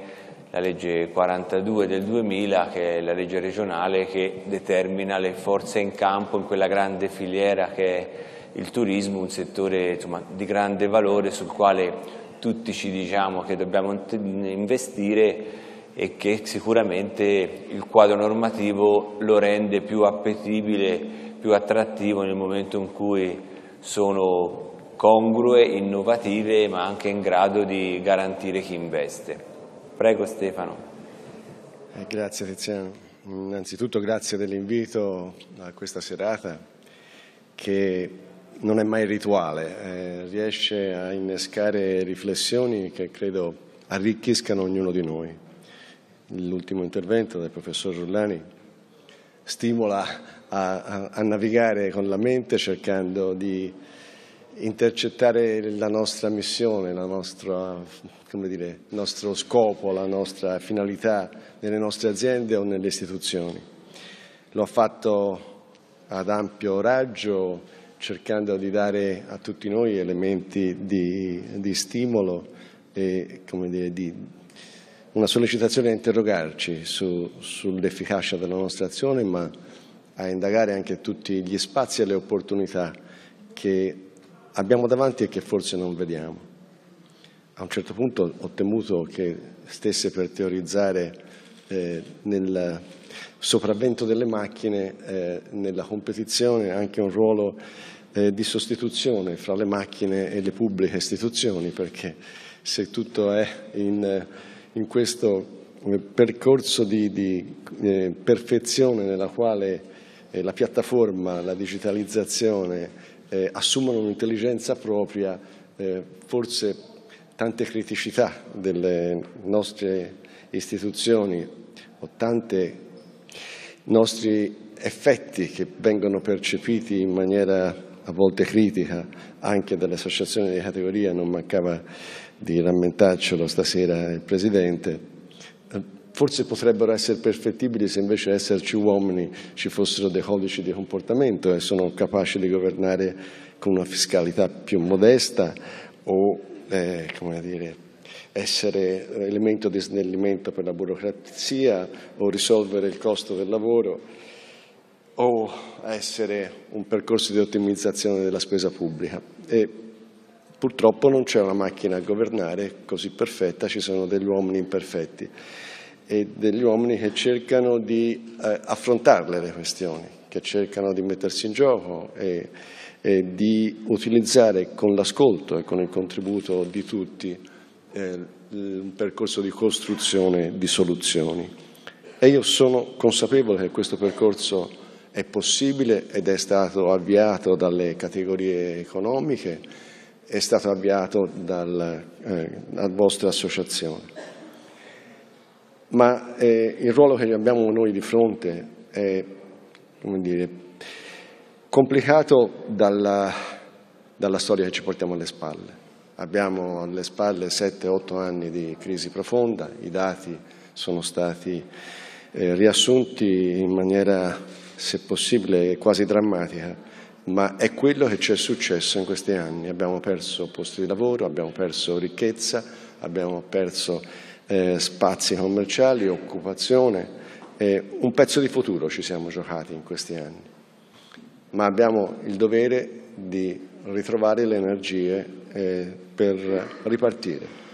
la legge 42 del 2000, che è la legge regionale che determina le forze in campo in quella grande filiera che è il turismo, un settore insomma, di grande valore sul quale tutti ci diciamo che dobbiamo investire e che sicuramente il quadro normativo lo rende più appetibile, più attrattivo nel momento in cui sono congrue, innovative ma anche in grado di garantire chi investe. Prego Stefano. Eh, grazie Tiziano. Innanzitutto grazie dell'invito a questa serata che non è mai rituale, eh, riesce a innescare riflessioni che credo arricchiscano ognuno di noi. L'ultimo intervento del professor Rullani stimola a, a, a navigare con la mente cercando di intercettare la nostra missione, la nostra, dire, il nostro scopo, la nostra finalità nelle nostre aziende o nelle istituzioni. Lo ha fatto ad ampio raggio cercando di dare a tutti noi elementi di, di stimolo e dire, di una sollecitazione a interrogarci su, sull'efficacia della nostra azione, ma a indagare anche tutti gli spazi e le opportunità che abbiamo davanti e che forse non vediamo. A un certo punto ho temuto che stesse per teorizzare eh, nel sopravvento delle macchine eh, nella competizione anche un ruolo eh, di sostituzione fra le macchine e le pubbliche istituzioni, perché se tutto è in, in questo eh, percorso di, di eh, perfezione nella quale eh, la piattaforma, la digitalizzazione eh, assumono un'intelligenza propria, forse tante criticità delle nostre istituzioni o tante nostri effetti che vengono percepiti in maniera a volte critica anche dalle associazioni di categoria, non mancava di rammentarcelo stasera il Presidente, forse potrebbero essere perfettibili se invece esserci uomini ci fossero dei codici di comportamento e sono capaci di governare con una fiscalità più modesta o, eh, come dire, essere elemento di snellimento per la burocrazia o risolvere il costo del lavoro o essere un percorso di ottimizzazione della spesa pubblica. E purtroppo non c'è una macchina a governare così perfetta, ci sono degli uomini imperfetti e degli uomini che cercano di eh, affrontarle le questioni, che cercano di mettersi in gioco e, e di utilizzare con l'ascolto e con il contributo di tutti eh, un percorso di costruzione di soluzioni. E io sono consapevole che questo percorso è possibile ed è stato avviato dalle categorie economiche, è stato avviato dal, eh, dalla vostra associazione. Ma eh, il ruolo che abbiamo noi di fronte è dire, complicato dalla, dalla storia che ci portiamo alle spalle Abbiamo alle spalle 7-8 anni di crisi profonda, i dati sono stati eh, riassunti in maniera, se possibile, quasi drammatica, ma è quello che ci è successo in questi anni. Abbiamo perso posti di lavoro, abbiamo perso ricchezza, abbiamo perso eh, spazi commerciali, occupazione, eh, un pezzo di futuro ci siamo giocati in questi anni, ma abbiamo il dovere di ritrovare le energie eh, per ripartire.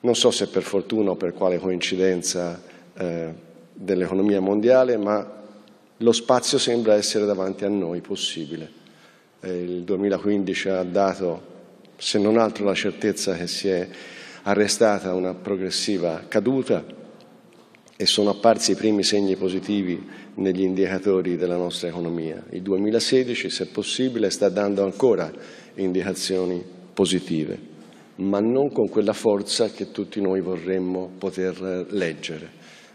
Non so se per fortuna o per quale coincidenza eh, dell'economia mondiale, ma lo spazio sembra essere davanti a noi possibile. Eh, il 2015 ha dato, se non altro, la certezza che si è arrestata una progressiva caduta e sono apparsi i primi segni positivi negli indicatori della nostra economia. Il 2016, se possibile, sta dando ancora indicazioni positive, ma non con quella forza che tutti noi vorremmo poter leggere.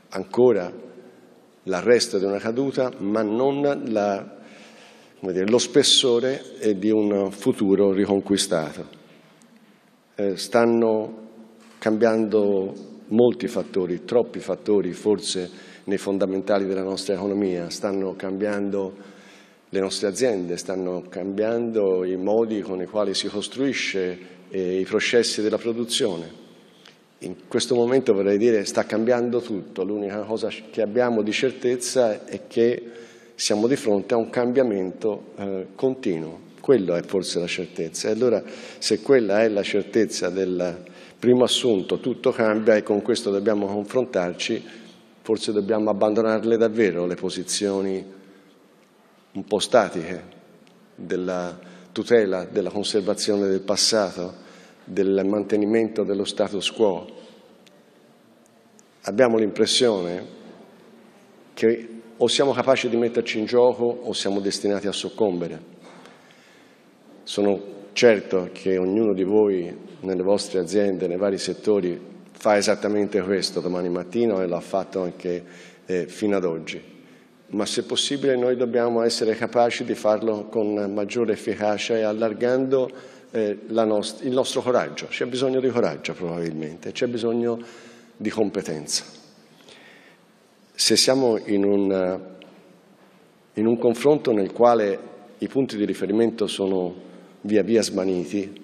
Ancora l'arresto di una caduta, ma non la, dire, lo spessore di un futuro riconquistato. Eh, stanno cambiando molti fattori, troppi fattori forse nei fondamentali della nostra economia, stanno cambiando le nostre aziende, stanno cambiando i modi con i quali si costruisce eh, i processi della produzione. In questo momento vorrei dire sta cambiando tutto, l'unica cosa che abbiamo di certezza è che siamo di fronte a un cambiamento eh, continuo, quella è forse la certezza. E allora se quella è la certezza della primo assunto, tutto cambia e con questo dobbiamo confrontarci, forse dobbiamo abbandonarle davvero le posizioni un po' statiche della tutela, della conservazione del passato, del mantenimento dello status quo. Abbiamo l'impressione che o siamo capaci di metterci in gioco o siamo destinati a soccombere. Sono Certo che ognuno di voi nelle vostre aziende, nei vari settori, fa esattamente questo domani mattina e l'ha fatto anche eh, fino ad oggi. Ma se possibile noi dobbiamo essere capaci di farlo con maggiore efficacia e allargando eh, nost il nostro coraggio. C'è bisogno di coraggio probabilmente, c'è bisogno di competenza. Se siamo in un, in un confronto nel quale i punti di riferimento sono via via smaniti,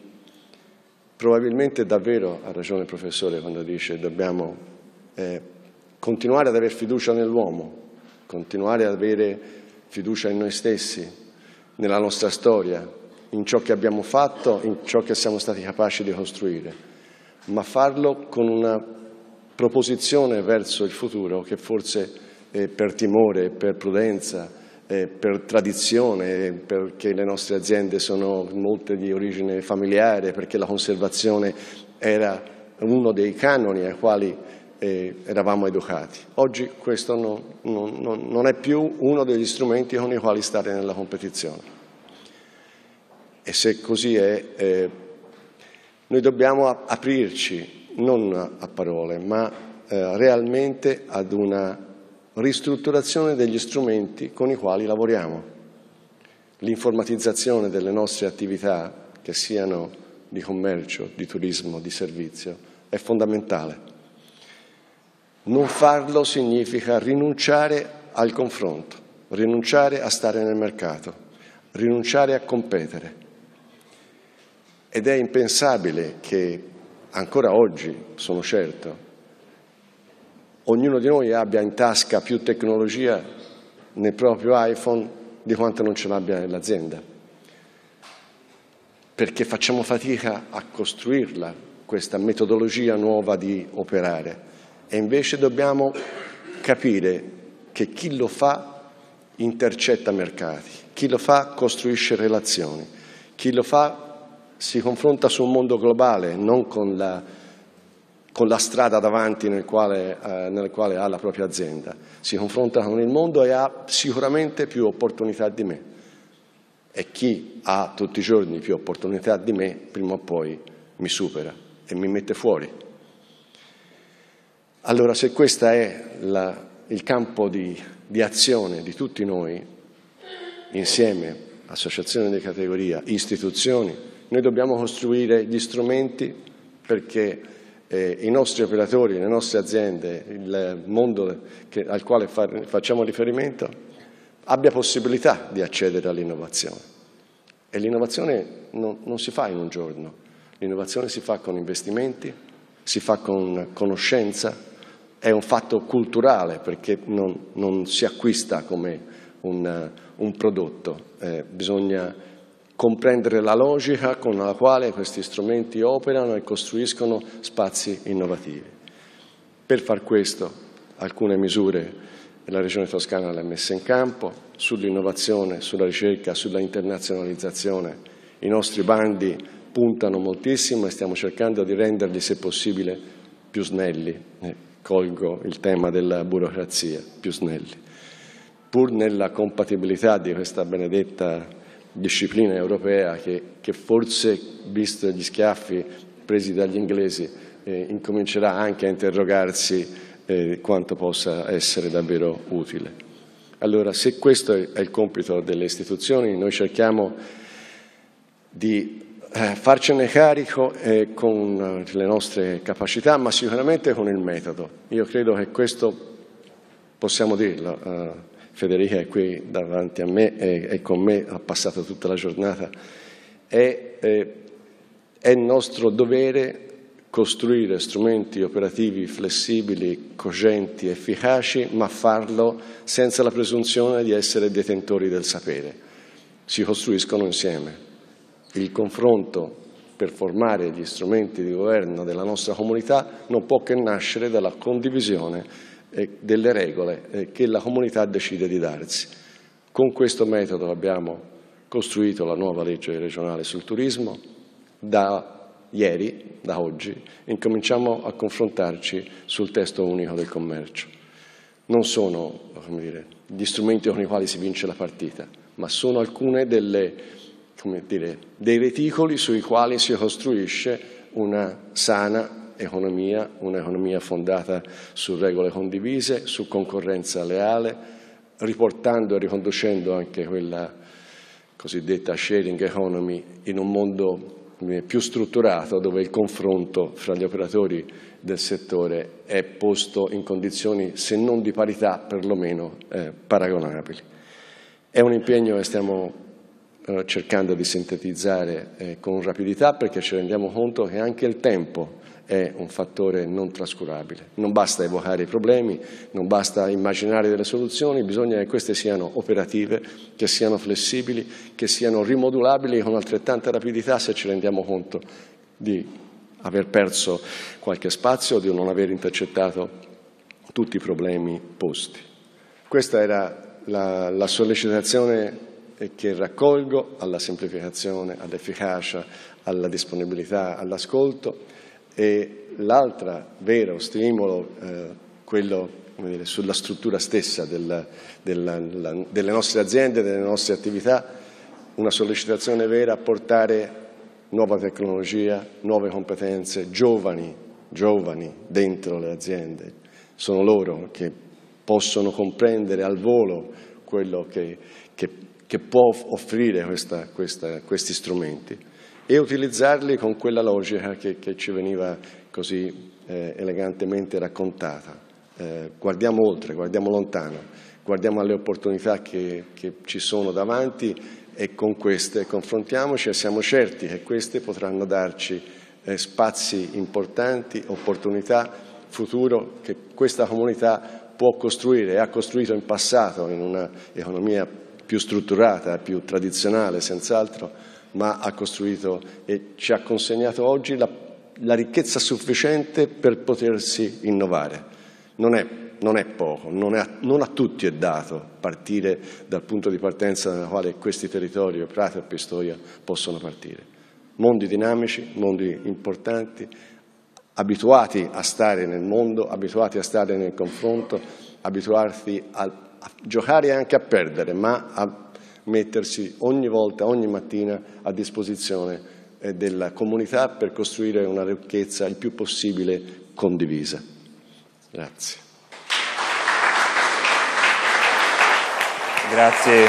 probabilmente davvero ha ragione il professore quando dice dobbiamo eh, continuare ad avere fiducia nell'uomo, continuare ad avere fiducia in noi stessi, nella nostra storia, in ciò che abbiamo fatto, in ciò che siamo stati capaci di costruire, ma farlo con una proposizione verso il futuro che forse eh, per timore, per prudenza, eh, per tradizione, perché le nostre aziende sono molte di origine familiare, perché la conservazione era uno dei canoni ai quali eh, eravamo educati. Oggi questo non, non, non è più uno degli strumenti con i quali stare nella competizione. E se così è, eh, noi dobbiamo aprirci non a parole, ma eh, realmente ad una ristrutturazione degli strumenti con i quali lavoriamo. L'informatizzazione delle nostre attività, che siano di commercio, di turismo, di servizio, è fondamentale. Non farlo significa rinunciare al confronto, rinunciare a stare nel mercato, rinunciare a competere. Ed è impensabile che ancora oggi, sono certo, ognuno di noi abbia in tasca più tecnologia nel proprio iPhone di quanto non ce l'abbia nell'azienda. Perché facciamo fatica a costruirla, questa metodologia nuova di operare. E invece dobbiamo capire che chi lo fa intercetta mercati, chi lo fa costruisce relazioni, chi lo fa si confronta su un mondo globale, non con la con la strada davanti nel quale, eh, nel quale ha la propria azienda. Si confronta con il mondo e ha sicuramente più opportunità di me. E chi ha tutti i giorni più opportunità di me, prima o poi mi supera e mi mette fuori. Allora, se questo è la, il campo di, di azione di tutti noi, insieme, associazioni di categoria, istituzioni, noi dobbiamo costruire gli strumenti perché eh, i nostri operatori, le nostre aziende, il mondo che, al quale fa, facciamo riferimento, abbia possibilità di accedere all'innovazione. E l'innovazione non, non, si fa in un giorno, l'innovazione si fa con investimenti, si fa con conoscenza, è un fatto culturale perché non, non si acquista come un, un prodotto, eh, bisogna comprendere la logica con la quale questi strumenti operano e costruiscono spazi innovativi. Per far questo alcune misure la Regione Toscana le ha messe in campo sull'innovazione, sulla ricerca, sulla internazionalizzazione. I nostri bandi puntano moltissimo e stiamo cercando di renderli, se possibile, più snelli. Colgo il tema della burocrazia, più snelli. Pur nella compatibilità di questa benedetta disciplina europea che, che forse, visto gli schiaffi presi dagli inglesi, eh, incomincerà anche a interrogarsi eh, quanto possa essere davvero utile. Allora, se questo è il compito delle istituzioni, noi cerchiamo di eh, farcene carico eh, con eh, le nostre capacità, ma sicuramente con il metodo. Io credo che questo, possiamo dirlo, eh, Federica è qui davanti a me e, e con me, ha passato tutta la giornata, è, eh, è nostro dovere costruire strumenti operativi flessibili, cogenti, efficaci, ma farlo senza la presunzione di essere detentori del sapere. Si costruiscono insieme. Il confronto per formare gli strumenti di governo della nostra comunità non può che nascere dalla condivisione eh, delle regole eh, che la comunità decide di darsi. Con questo metodo abbiamo costruito la nuova legge regionale sul turismo. Da ieri, da oggi, incominciamo a confrontarci sul testo unico del commercio. Non sono dire, gli strumenti con i quali si vince la partita, ma sono alcune delle, dire, dei reticoli sui quali si costruisce una sana economia, un'economia fondata su regole condivise, su concorrenza leale, riportando e riconducendo anche quella cosiddetta sharing economy in un mondo più strutturato dove il confronto fra gli operatori del settore è posto in condizioni, se non di parità, perlomeno eh, paragonabili. È un impegno che stiamo eh, cercando di sintetizzare eh, con rapidità perché ci rendiamo conto che anche il tempo è un fattore non trascurabile. Non basta evocare i problemi, non basta immaginare delle soluzioni, bisogna che queste siano operative, che siano flessibili, che siano rimodulabili con altrettanta rapidità se ci rendiamo conto di aver perso qualche spazio, di non aver intercettato tutti i problemi posti. Questa era la, la sollecitazione che raccolgo alla semplificazione, all'efficacia, alla disponibilità, all'ascolto e l'altro vero stimolo, eh, quello dire, sulla struttura stessa del, della, la, delle nostre aziende, delle nostre attività, una sollecitazione vera a portare nuova tecnologia, nuove competenze, giovani, giovani dentro le aziende. Sono loro che possono comprendere al volo quello che, che, che può offrire questa, questa, questi strumenti e utilizzarli con quella logica che, che ci veniva così eh, elegantemente raccontata. Eh, guardiamo oltre, guardiamo lontano, guardiamo alle opportunità che, che ci sono davanti e con queste confrontiamoci e siamo certi che queste potranno darci eh, spazi importanti, opportunità, futuro che questa comunità può costruire e ha costruito in passato in un'economia più strutturata, più tradizionale senz'altro, ma ha costruito e ci ha consegnato oggi la, la ricchezza sufficiente per potersi innovare. Non è, non è poco, non, è, non, a tutti è dato partire dal punto di partenza dal quale questi territori, Prato e Pistoia, possono partire. Mondi dinamici, mondi importanti, abituati a stare nel mondo, abituati a stare nel confronto, abituati a, a giocare e anche a perdere, ma a mettersi ogni volta, ogni mattina a disposizione eh, della comunità per costruire una ricchezza il più possibile condivisa. Grazie. Grazie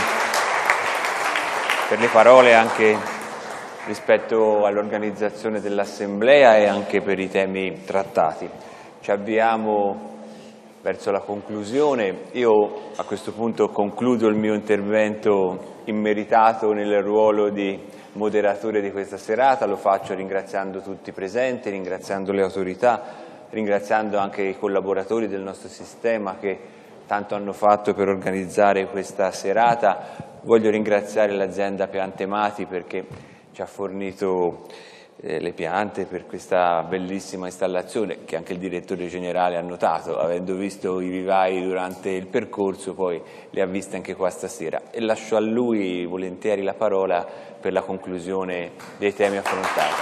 per le parole anche rispetto all'organizzazione dell'Assemblea e anche per i temi trattati. Ci avviamo verso la conclusione. Io a questo punto concludo il mio intervento immeritato nel ruolo di moderatore di questa serata, lo faccio ringraziando tutti i presenti, ringraziando le autorità, ringraziando anche i collaboratori del nostro sistema che tanto hanno fatto per organizzare questa serata. Voglio ringraziare l'azienda Piantemati perché ci ha fornito eh, le piante per questa bellissima installazione che anche il direttore generale ha notato, avendo visto i vivai durante il percorso poi le ha viste anche qua stasera e lascio a lui volentieri la parola per la conclusione dei temi affrontati.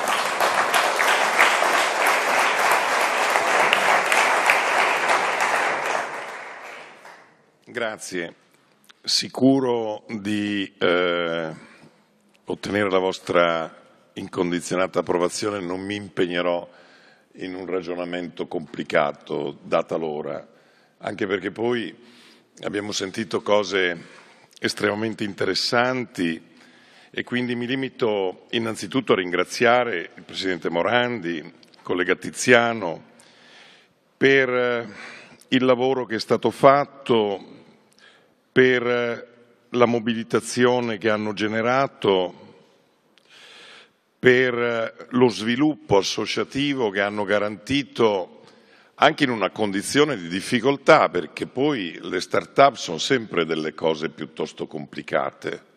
Grazie, sicuro di eh, ottenere la vostra incondizionata approvazione non mi impegnerò in un ragionamento complicato, data l'ora, anche perché poi abbiamo sentito cose estremamente interessanti e quindi mi limito innanzitutto a ringraziare il Presidente Morandi, il collega Tiziano, per eh, il lavoro che è stato fatto, per eh, la mobilitazione che hanno generato per eh, lo sviluppo associativo che hanno garantito anche in una condizione di difficoltà, perché poi le start-up sono sempre delle cose piuttosto complicate.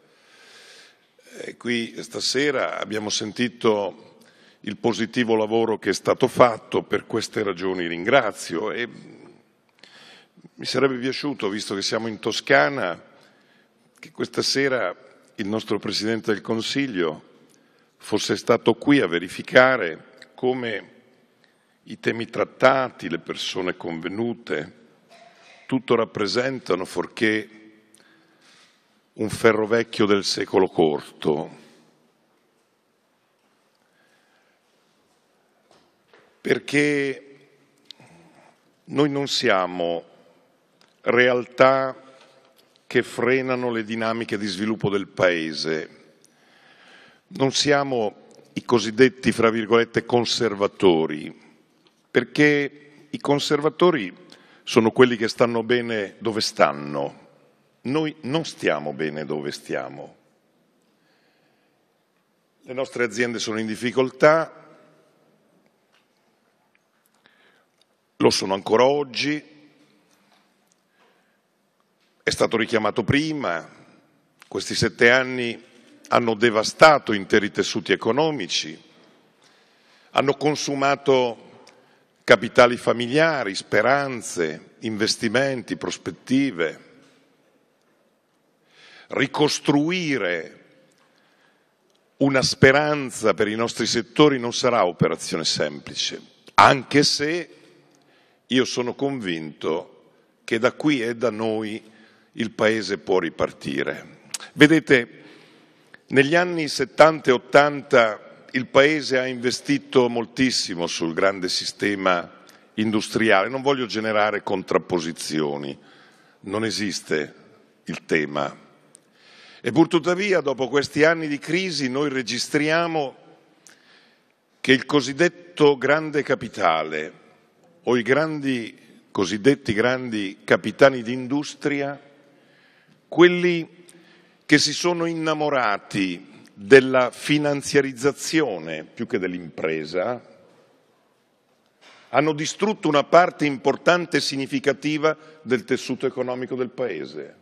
E qui stasera abbiamo sentito il positivo lavoro che è stato fatto, per queste ragioni ringrazio e mi sarebbe piaciuto, visto che siamo in Toscana, che questa sera il nostro Presidente del Consiglio fosse stato qui a verificare come i temi trattati, le persone convenute, tutto rappresentano forché un ferro vecchio del secolo corto. Perché noi non siamo realtà che frenano le dinamiche di sviluppo del Paese, non siamo i cosiddetti, fra virgolette, conservatori, perché i conservatori sono quelli che stanno bene dove stanno. Noi non stiamo bene dove stiamo. Le nostre aziende sono in difficoltà, lo sono ancora oggi, è stato richiamato prima, questi sette anni hanno devastato interi tessuti economici, hanno consumato capitali familiari, speranze, investimenti, prospettive. Ricostruire una speranza per i nostri settori non sarà operazione semplice, anche se io sono convinto che da qui e da noi il Paese può ripartire. Vedete, negli anni 70 e 80 il Paese ha investito moltissimo sul grande sistema industriale. Non voglio generare contrapposizioni, non esiste il tema. E purtuttavia, dopo questi anni di crisi, noi registriamo che il cosiddetto grande capitale o i grandi, cosiddetti grandi capitani d'industria, quelli che si sono innamorati della finanziarizzazione più che dell'impresa, hanno distrutto una parte importante e significativa del tessuto economico del Paese.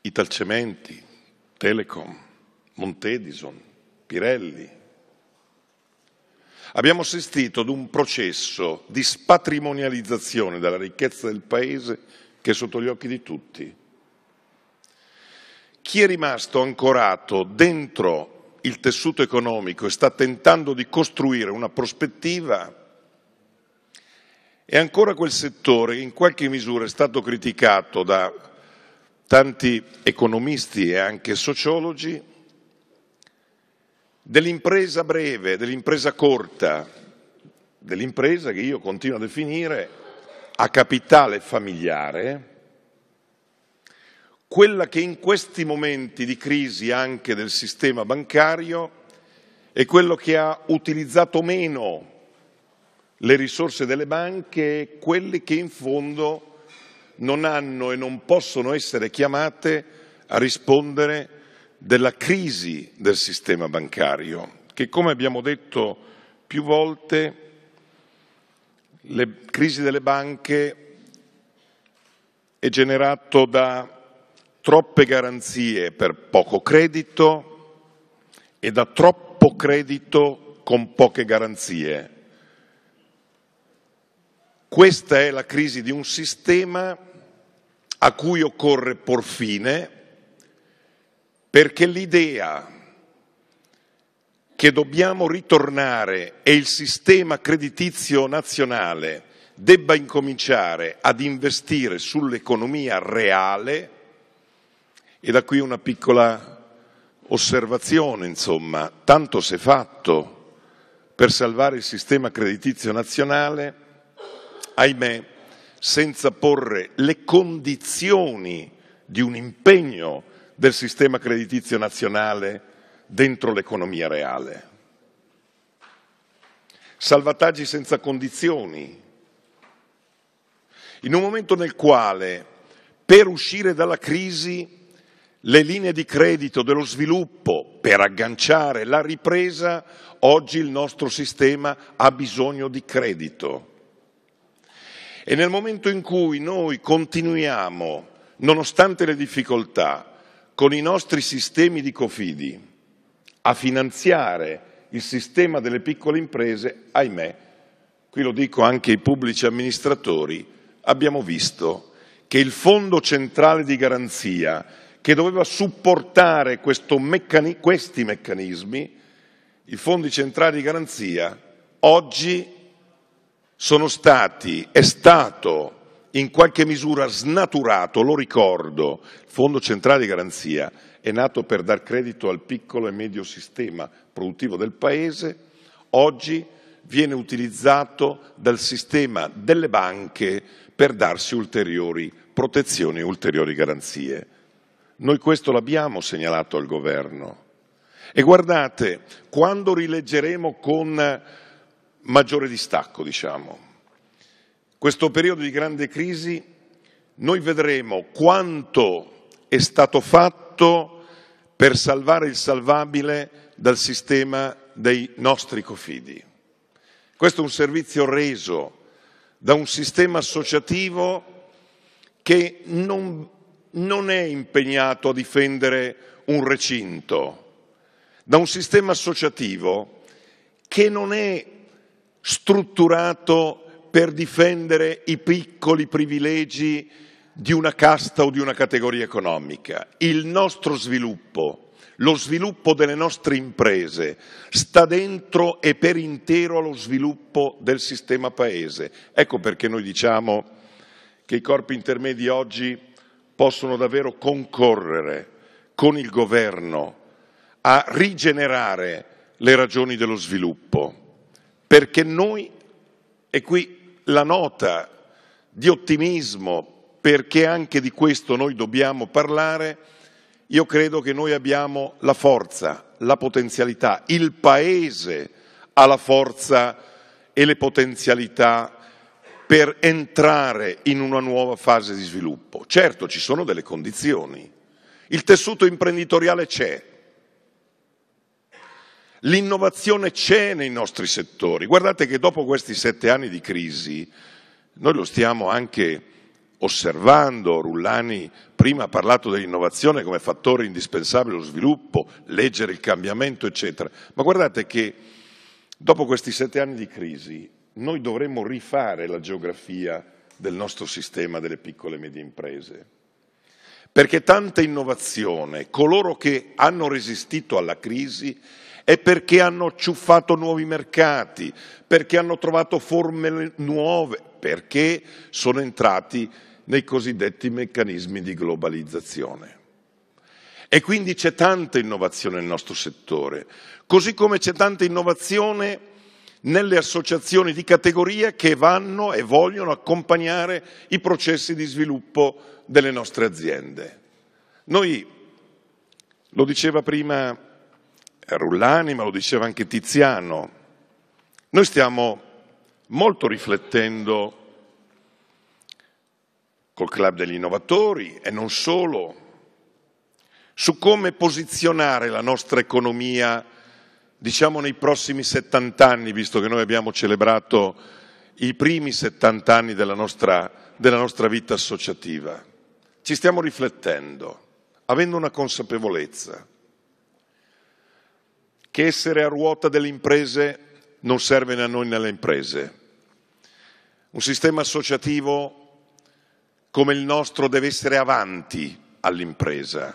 Italcementi, Telecom, Montedison, Pirelli. Abbiamo assistito ad un processo di spatrimonializzazione della ricchezza del Paese che è sotto gli occhi di tutti. Chi è rimasto ancorato dentro il tessuto economico e sta tentando di costruire una prospettiva è ancora quel settore che in qualche misura è stato criticato da tanti economisti e anche sociologi dell'impresa breve, dell'impresa corta, dell'impresa che io continuo a definire a capitale familiare, quella che in questi momenti di crisi anche del sistema bancario è quello che ha utilizzato meno le risorse delle banche e quelli che in fondo non hanno e non possono essere chiamate a rispondere della crisi del sistema bancario, che come abbiamo detto più volte le crisi delle banche è generato da troppe garanzie per poco credito e da troppo credito con poche garanzie. Questa è la crisi di un sistema a cui occorre por fine perché l'idea che dobbiamo ritornare e il sistema creditizio nazionale debba incominciare ad investire sull'economia reale, e da qui una piccola osservazione, insomma, tanto si è fatto per salvare il sistema creditizio nazionale, ahimè, senza porre le condizioni di un impegno del sistema creditizio nazionale dentro l'economia reale. Salvataggi senza condizioni. In un momento nel quale per uscire dalla crisi le linee di credito dello sviluppo per agganciare la ripresa, oggi il nostro sistema ha bisogno di credito. E nel momento in cui noi continuiamo, nonostante le difficoltà, con i nostri sistemi di cofidi, a finanziare il sistema delle piccole imprese, ahimè, qui lo dico anche ai pubblici amministratori, abbiamo visto che il Fondo Centrale di Garanzia, che doveva supportare meccani questi meccanismi, i fondi centrali di garanzia, oggi sono stati, è stato in qualche misura snaturato, lo ricordo, il Fondo Centrale di Garanzia è nato per dar credito al piccolo e medio sistema produttivo del Paese, oggi viene utilizzato dal sistema delle banche per darsi ulteriori protezioni ulteriori garanzie. Noi questo l'abbiamo segnalato al governo. E guardate, quando rileggeremo con maggiore distacco, diciamo, questo periodo di grande crisi, noi vedremo quanto è stato fatto per salvare il salvabile dal sistema dei nostri cofidi. Questo è un servizio reso da un sistema associativo che non, non è impegnato a difendere un recinto, da un sistema associativo che non è strutturato per difendere i piccoli privilegi di una casta o di una categoria economica. Il nostro sviluppo, lo sviluppo delle nostre imprese, sta dentro e per intero allo sviluppo del sistema paese. Ecco perché noi diciamo che i corpi intermedi oggi possono davvero concorrere con il governo a rigenerare le ragioni dello sviluppo, perché noi, e qui la nota di ottimismo perché anche di questo noi dobbiamo parlare, io credo che noi abbiamo la forza, la potenzialità, il Paese ha la forza e le potenzialità per entrare in una nuova fase di sviluppo. Certo, ci sono delle condizioni. Il tessuto imprenditoriale c'è. L'innovazione c'è nei nostri settori. Guardate che dopo questi sette anni di crisi, noi lo stiamo anche osservando, Rullani prima ha parlato dell'innovazione come fattore indispensabile allo sviluppo, leggere il cambiamento, eccetera. Ma guardate che dopo questi sette anni di crisi noi dovremmo rifare la geografia del nostro sistema delle piccole e medie imprese. Perché tanta innovazione, coloro che hanno resistito alla crisi, è perché hanno ciuffato nuovi mercati, perché hanno trovato forme nuove, perché sono entrati nei cosiddetti meccanismi di globalizzazione. E quindi c'è tanta innovazione nel nostro settore, così come c'è tanta innovazione nelle associazioni di categoria che vanno e vogliono accompagnare i processi di sviluppo delle nostre aziende. Noi, lo diceva prima Rullani, ma lo diceva anche Tiziano, noi stiamo molto riflettendo col Club degli Innovatori e non solo, su come posizionare la nostra economia, diciamo, nei prossimi 70 anni, visto che noi abbiamo celebrato i primi 70 anni della nostra, della nostra vita associativa. Ci stiamo riflettendo, avendo una consapevolezza che essere a ruota delle imprese non serve né a noi né alle imprese, un sistema associativo come il nostro deve essere avanti all'impresa,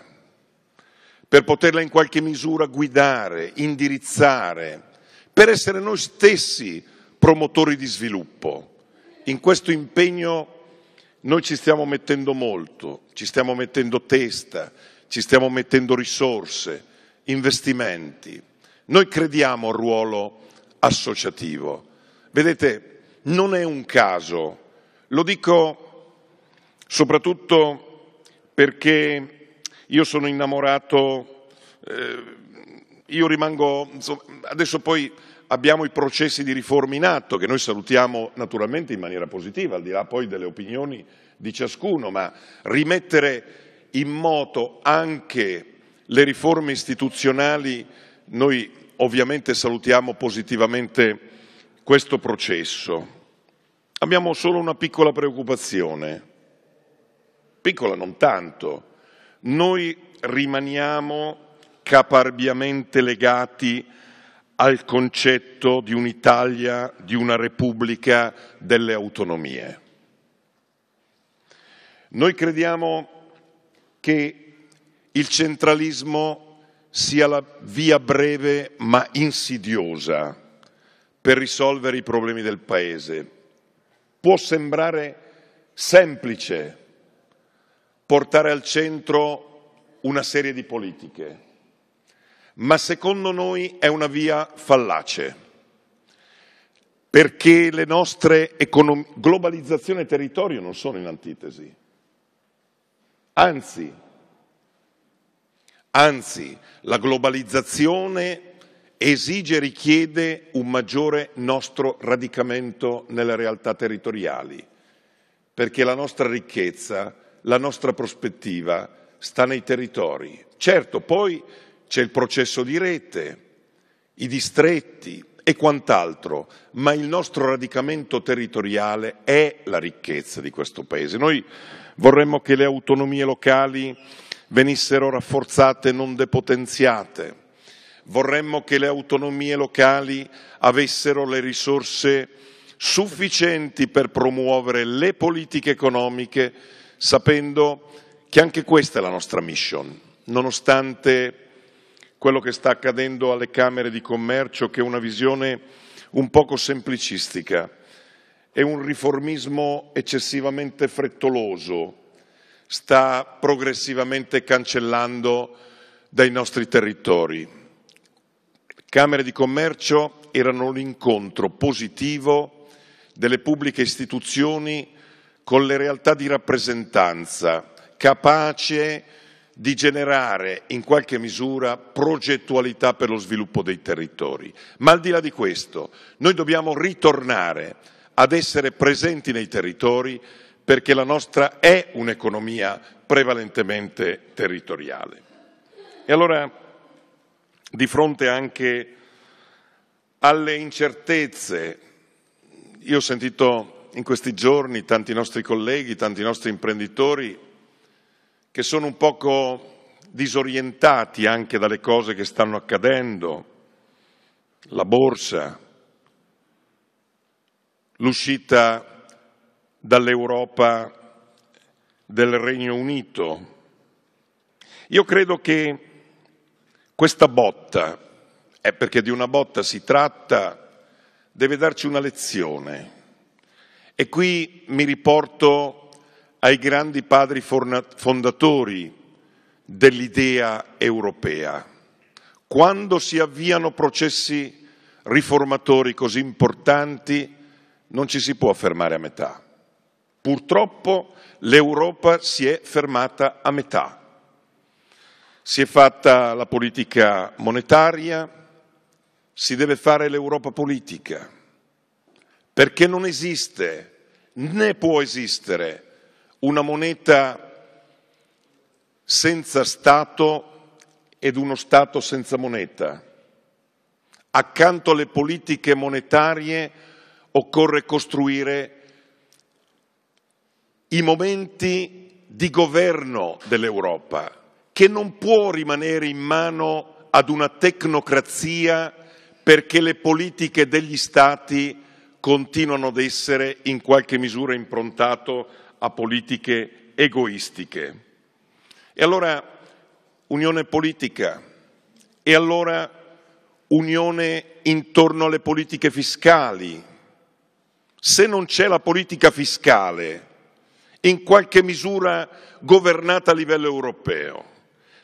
per poterla in qualche misura guidare, indirizzare, per essere noi stessi promotori di sviluppo. In questo impegno noi ci stiamo mettendo molto, ci stiamo mettendo testa, ci stiamo mettendo risorse, investimenti. Noi crediamo al ruolo associativo. Vedete, non è un caso. Lo dico soprattutto perché io sono innamorato, eh, io rimango, insomma, adesso poi abbiamo i processi di riforma in atto che noi salutiamo naturalmente in maniera positiva, al di là poi delle opinioni di ciascuno, ma rimettere in moto anche le riforme istituzionali noi ovviamente salutiamo positivamente questo processo. Abbiamo solo una piccola preoccupazione, piccola non tanto. Noi rimaniamo caparbiamente legati al concetto di un'Italia, di una Repubblica delle autonomie. Noi crediamo che il centralismo sia la via breve ma insidiosa per risolvere i problemi del Paese. Può sembrare semplice portare al centro una serie di politiche, ma secondo noi è una via fallace, perché le nostre econom- globalizzazione e territorio non sono in antitesi. Anzi, anzi, la globalizzazione esige e richiede un maggiore nostro radicamento nelle realtà territoriali, perché la nostra ricchezza, la nostra prospettiva sta nei territori. Certo, poi c'è il processo di rete, i distretti e quant'altro, ma il nostro radicamento territoriale è la ricchezza di questo Paese. Noi vorremmo che le autonomie locali venissero rafforzate, non depotenziate Vorremmo che le autonomie locali avessero le risorse sufficienti per promuovere le politiche economiche, sapendo che anche questa è la nostra mission. Nonostante quello che sta accadendo alle Camere di Commercio, che è una visione un poco semplicistica, è un riformismo eccessivamente frettoloso, sta progressivamente cancellando dai nostri territori. Camere di Commercio erano l'incontro positivo delle pubbliche istituzioni con le realtà di rappresentanza, capace di generare in qualche misura progettualità per lo sviluppo dei territori. Ma al di là di questo, noi dobbiamo ritornare ad essere presenti nei territori perché la nostra è un'economia prevalentemente territoriale. E allora di fronte anche alle incertezze. Io ho sentito in questi giorni tanti nostri colleghi, tanti nostri imprenditori che sono un poco disorientati anche dalle cose che stanno accadendo, la borsa, l'uscita dall'Europa del Regno Unito. Io credo che questa botta, è perché di una botta si tratta, deve darci una lezione. E qui mi riporto ai grandi padri fondatori dell'idea europea. Quando si avviano processi riformatori così importanti non ci si può fermare a metà. Purtroppo l'Europa si è fermata a metà. Si è fatta la politica monetaria, si deve fare l'Europa politica, perché non esiste né può esistere una moneta senza Stato ed uno Stato senza moneta. Accanto alle politiche monetarie occorre costruire i momenti di governo dell'Europa, che non può rimanere in mano ad una tecnocrazia perché le politiche degli Stati continuano ad essere in qualche misura improntate a politiche egoistiche. E allora unione politica, e allora unione intorno alle politiche fiscali. Se non c'è la politica fiscale, in qualche misura governata a livello europeo,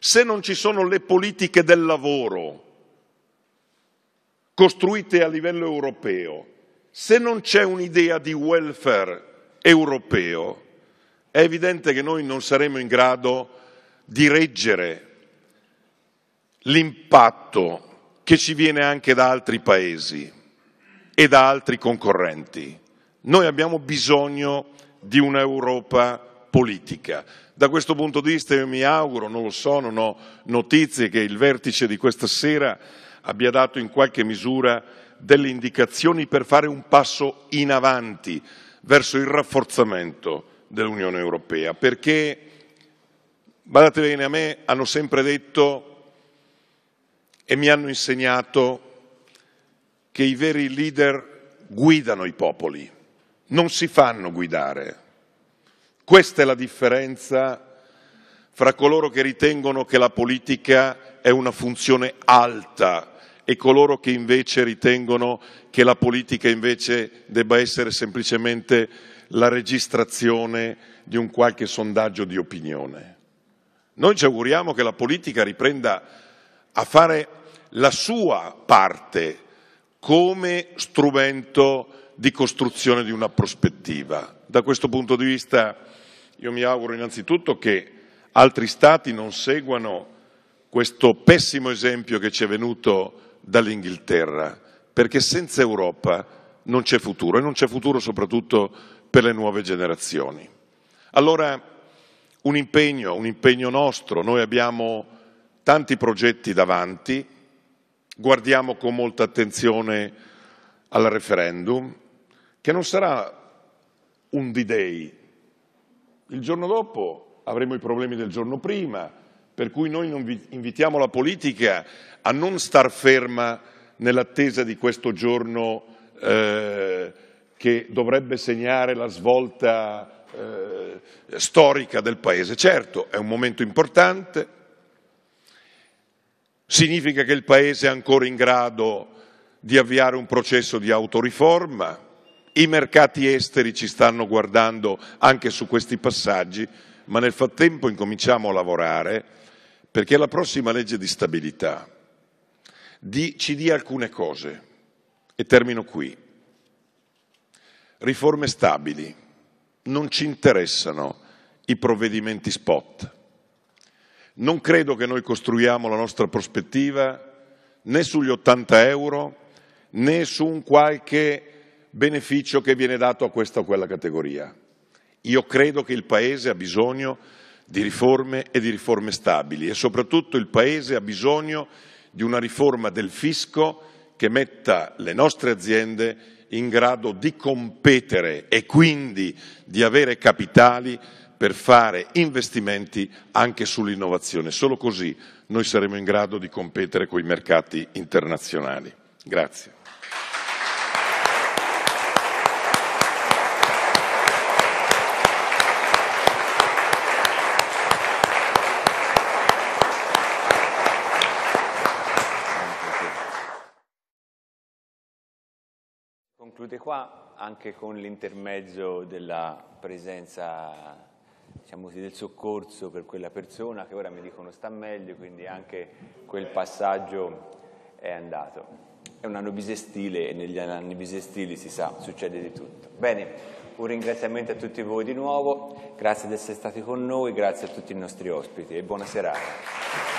se non ci sono le politiche del lavoro costruite a livello europeo, se non c'è un'idea di welfare europeo, è evidente che noi non saremo in grado di reggere l'impatto che ci viene anche da altri paesi e da altri concorrenti. Noi abbiamo bisogno di un'Europa politica. Da questo punto di vista io mi auguro, non lo so, non ho notizie che il vertice di questa sera abbia dato in qualche misura delle indicazioni per fare un passo in avanti verso il rafforzamento dell'Unione Europea, perché, badate bene, a me hanno sempre detto e mi hanno insegnato che i veri leader guidano i popoli, non si fanno guidare. Questa è la differenza fra coloro che ritengono che la politica è una funzione alta e coloro che invece ritengono che la politica invece debba essere semplicemente la registrazione di un qualche sondaggio di opinione. Noi ci auguriamo che la politica riprenda a fare la sua parte come strumento di costruzione di una prospettiva. Da questo punto di vista io mi auguro innanzitutto che altri Stati non seguano questo pessimo esempio che ci è venuto dall'Inghilterra, perché senza Europa non c'è futuro e non c'è futuro soprattutto per le nuove generazioni. Allora un impegno, un impegno nostro, noi abbiamo tanti progetti davanti, guardiamo con molta attenzione al referendum, che non sarà un D-Day, il giorno dopo avremo i problemi del giorno prima, per cui noi invitiamo la politica a non star ferma nell'attesa di questo giorno eh, che dovrebbe segnare la svolta eh, storica del Paese. Certo, è un momento importante, significa che il Paese è ancora in grado di avviare un processo di autoriforma, i mercati esteri ci stanno guardando anche su questi passaggi, ma nel frattempo incominciamo a lavorare perché la prossima legge di stabilità di, ci dia alcune cose. E termino qui. Riforme stabili. Non ci interessano i provvedimenti spot. Non credo che noi costruiamo la nostra prospettiva né sugli 80 euro né su un qualche beneficio che viene dato a questa o quella categoria. Io credo che il Paese ha bisogno di riforme e di riforme stabili e soprattutto il Paese ha bisogno di una riforma del fisco che metta le nostre aziende in grado di competere e quindi di avere capitali per fare investimenti anche sull'innovazione. Solo così noi saremo in grado di competere con i mercati internazionali. Grazie. conclude qua anche con l'intermezzo della presenza diciamo così, del soccorso per quella persona che ora mi dicono sta meglio, quindi anche quel passaggio è andato. È un anno bisestile e negli anni bisestili si sa, succede di tutto. Bene, un ringraziamento a tutti voi di nuovo, grazie di essere stati con noi, grazie a tutti i nostri ospiti e buona serata.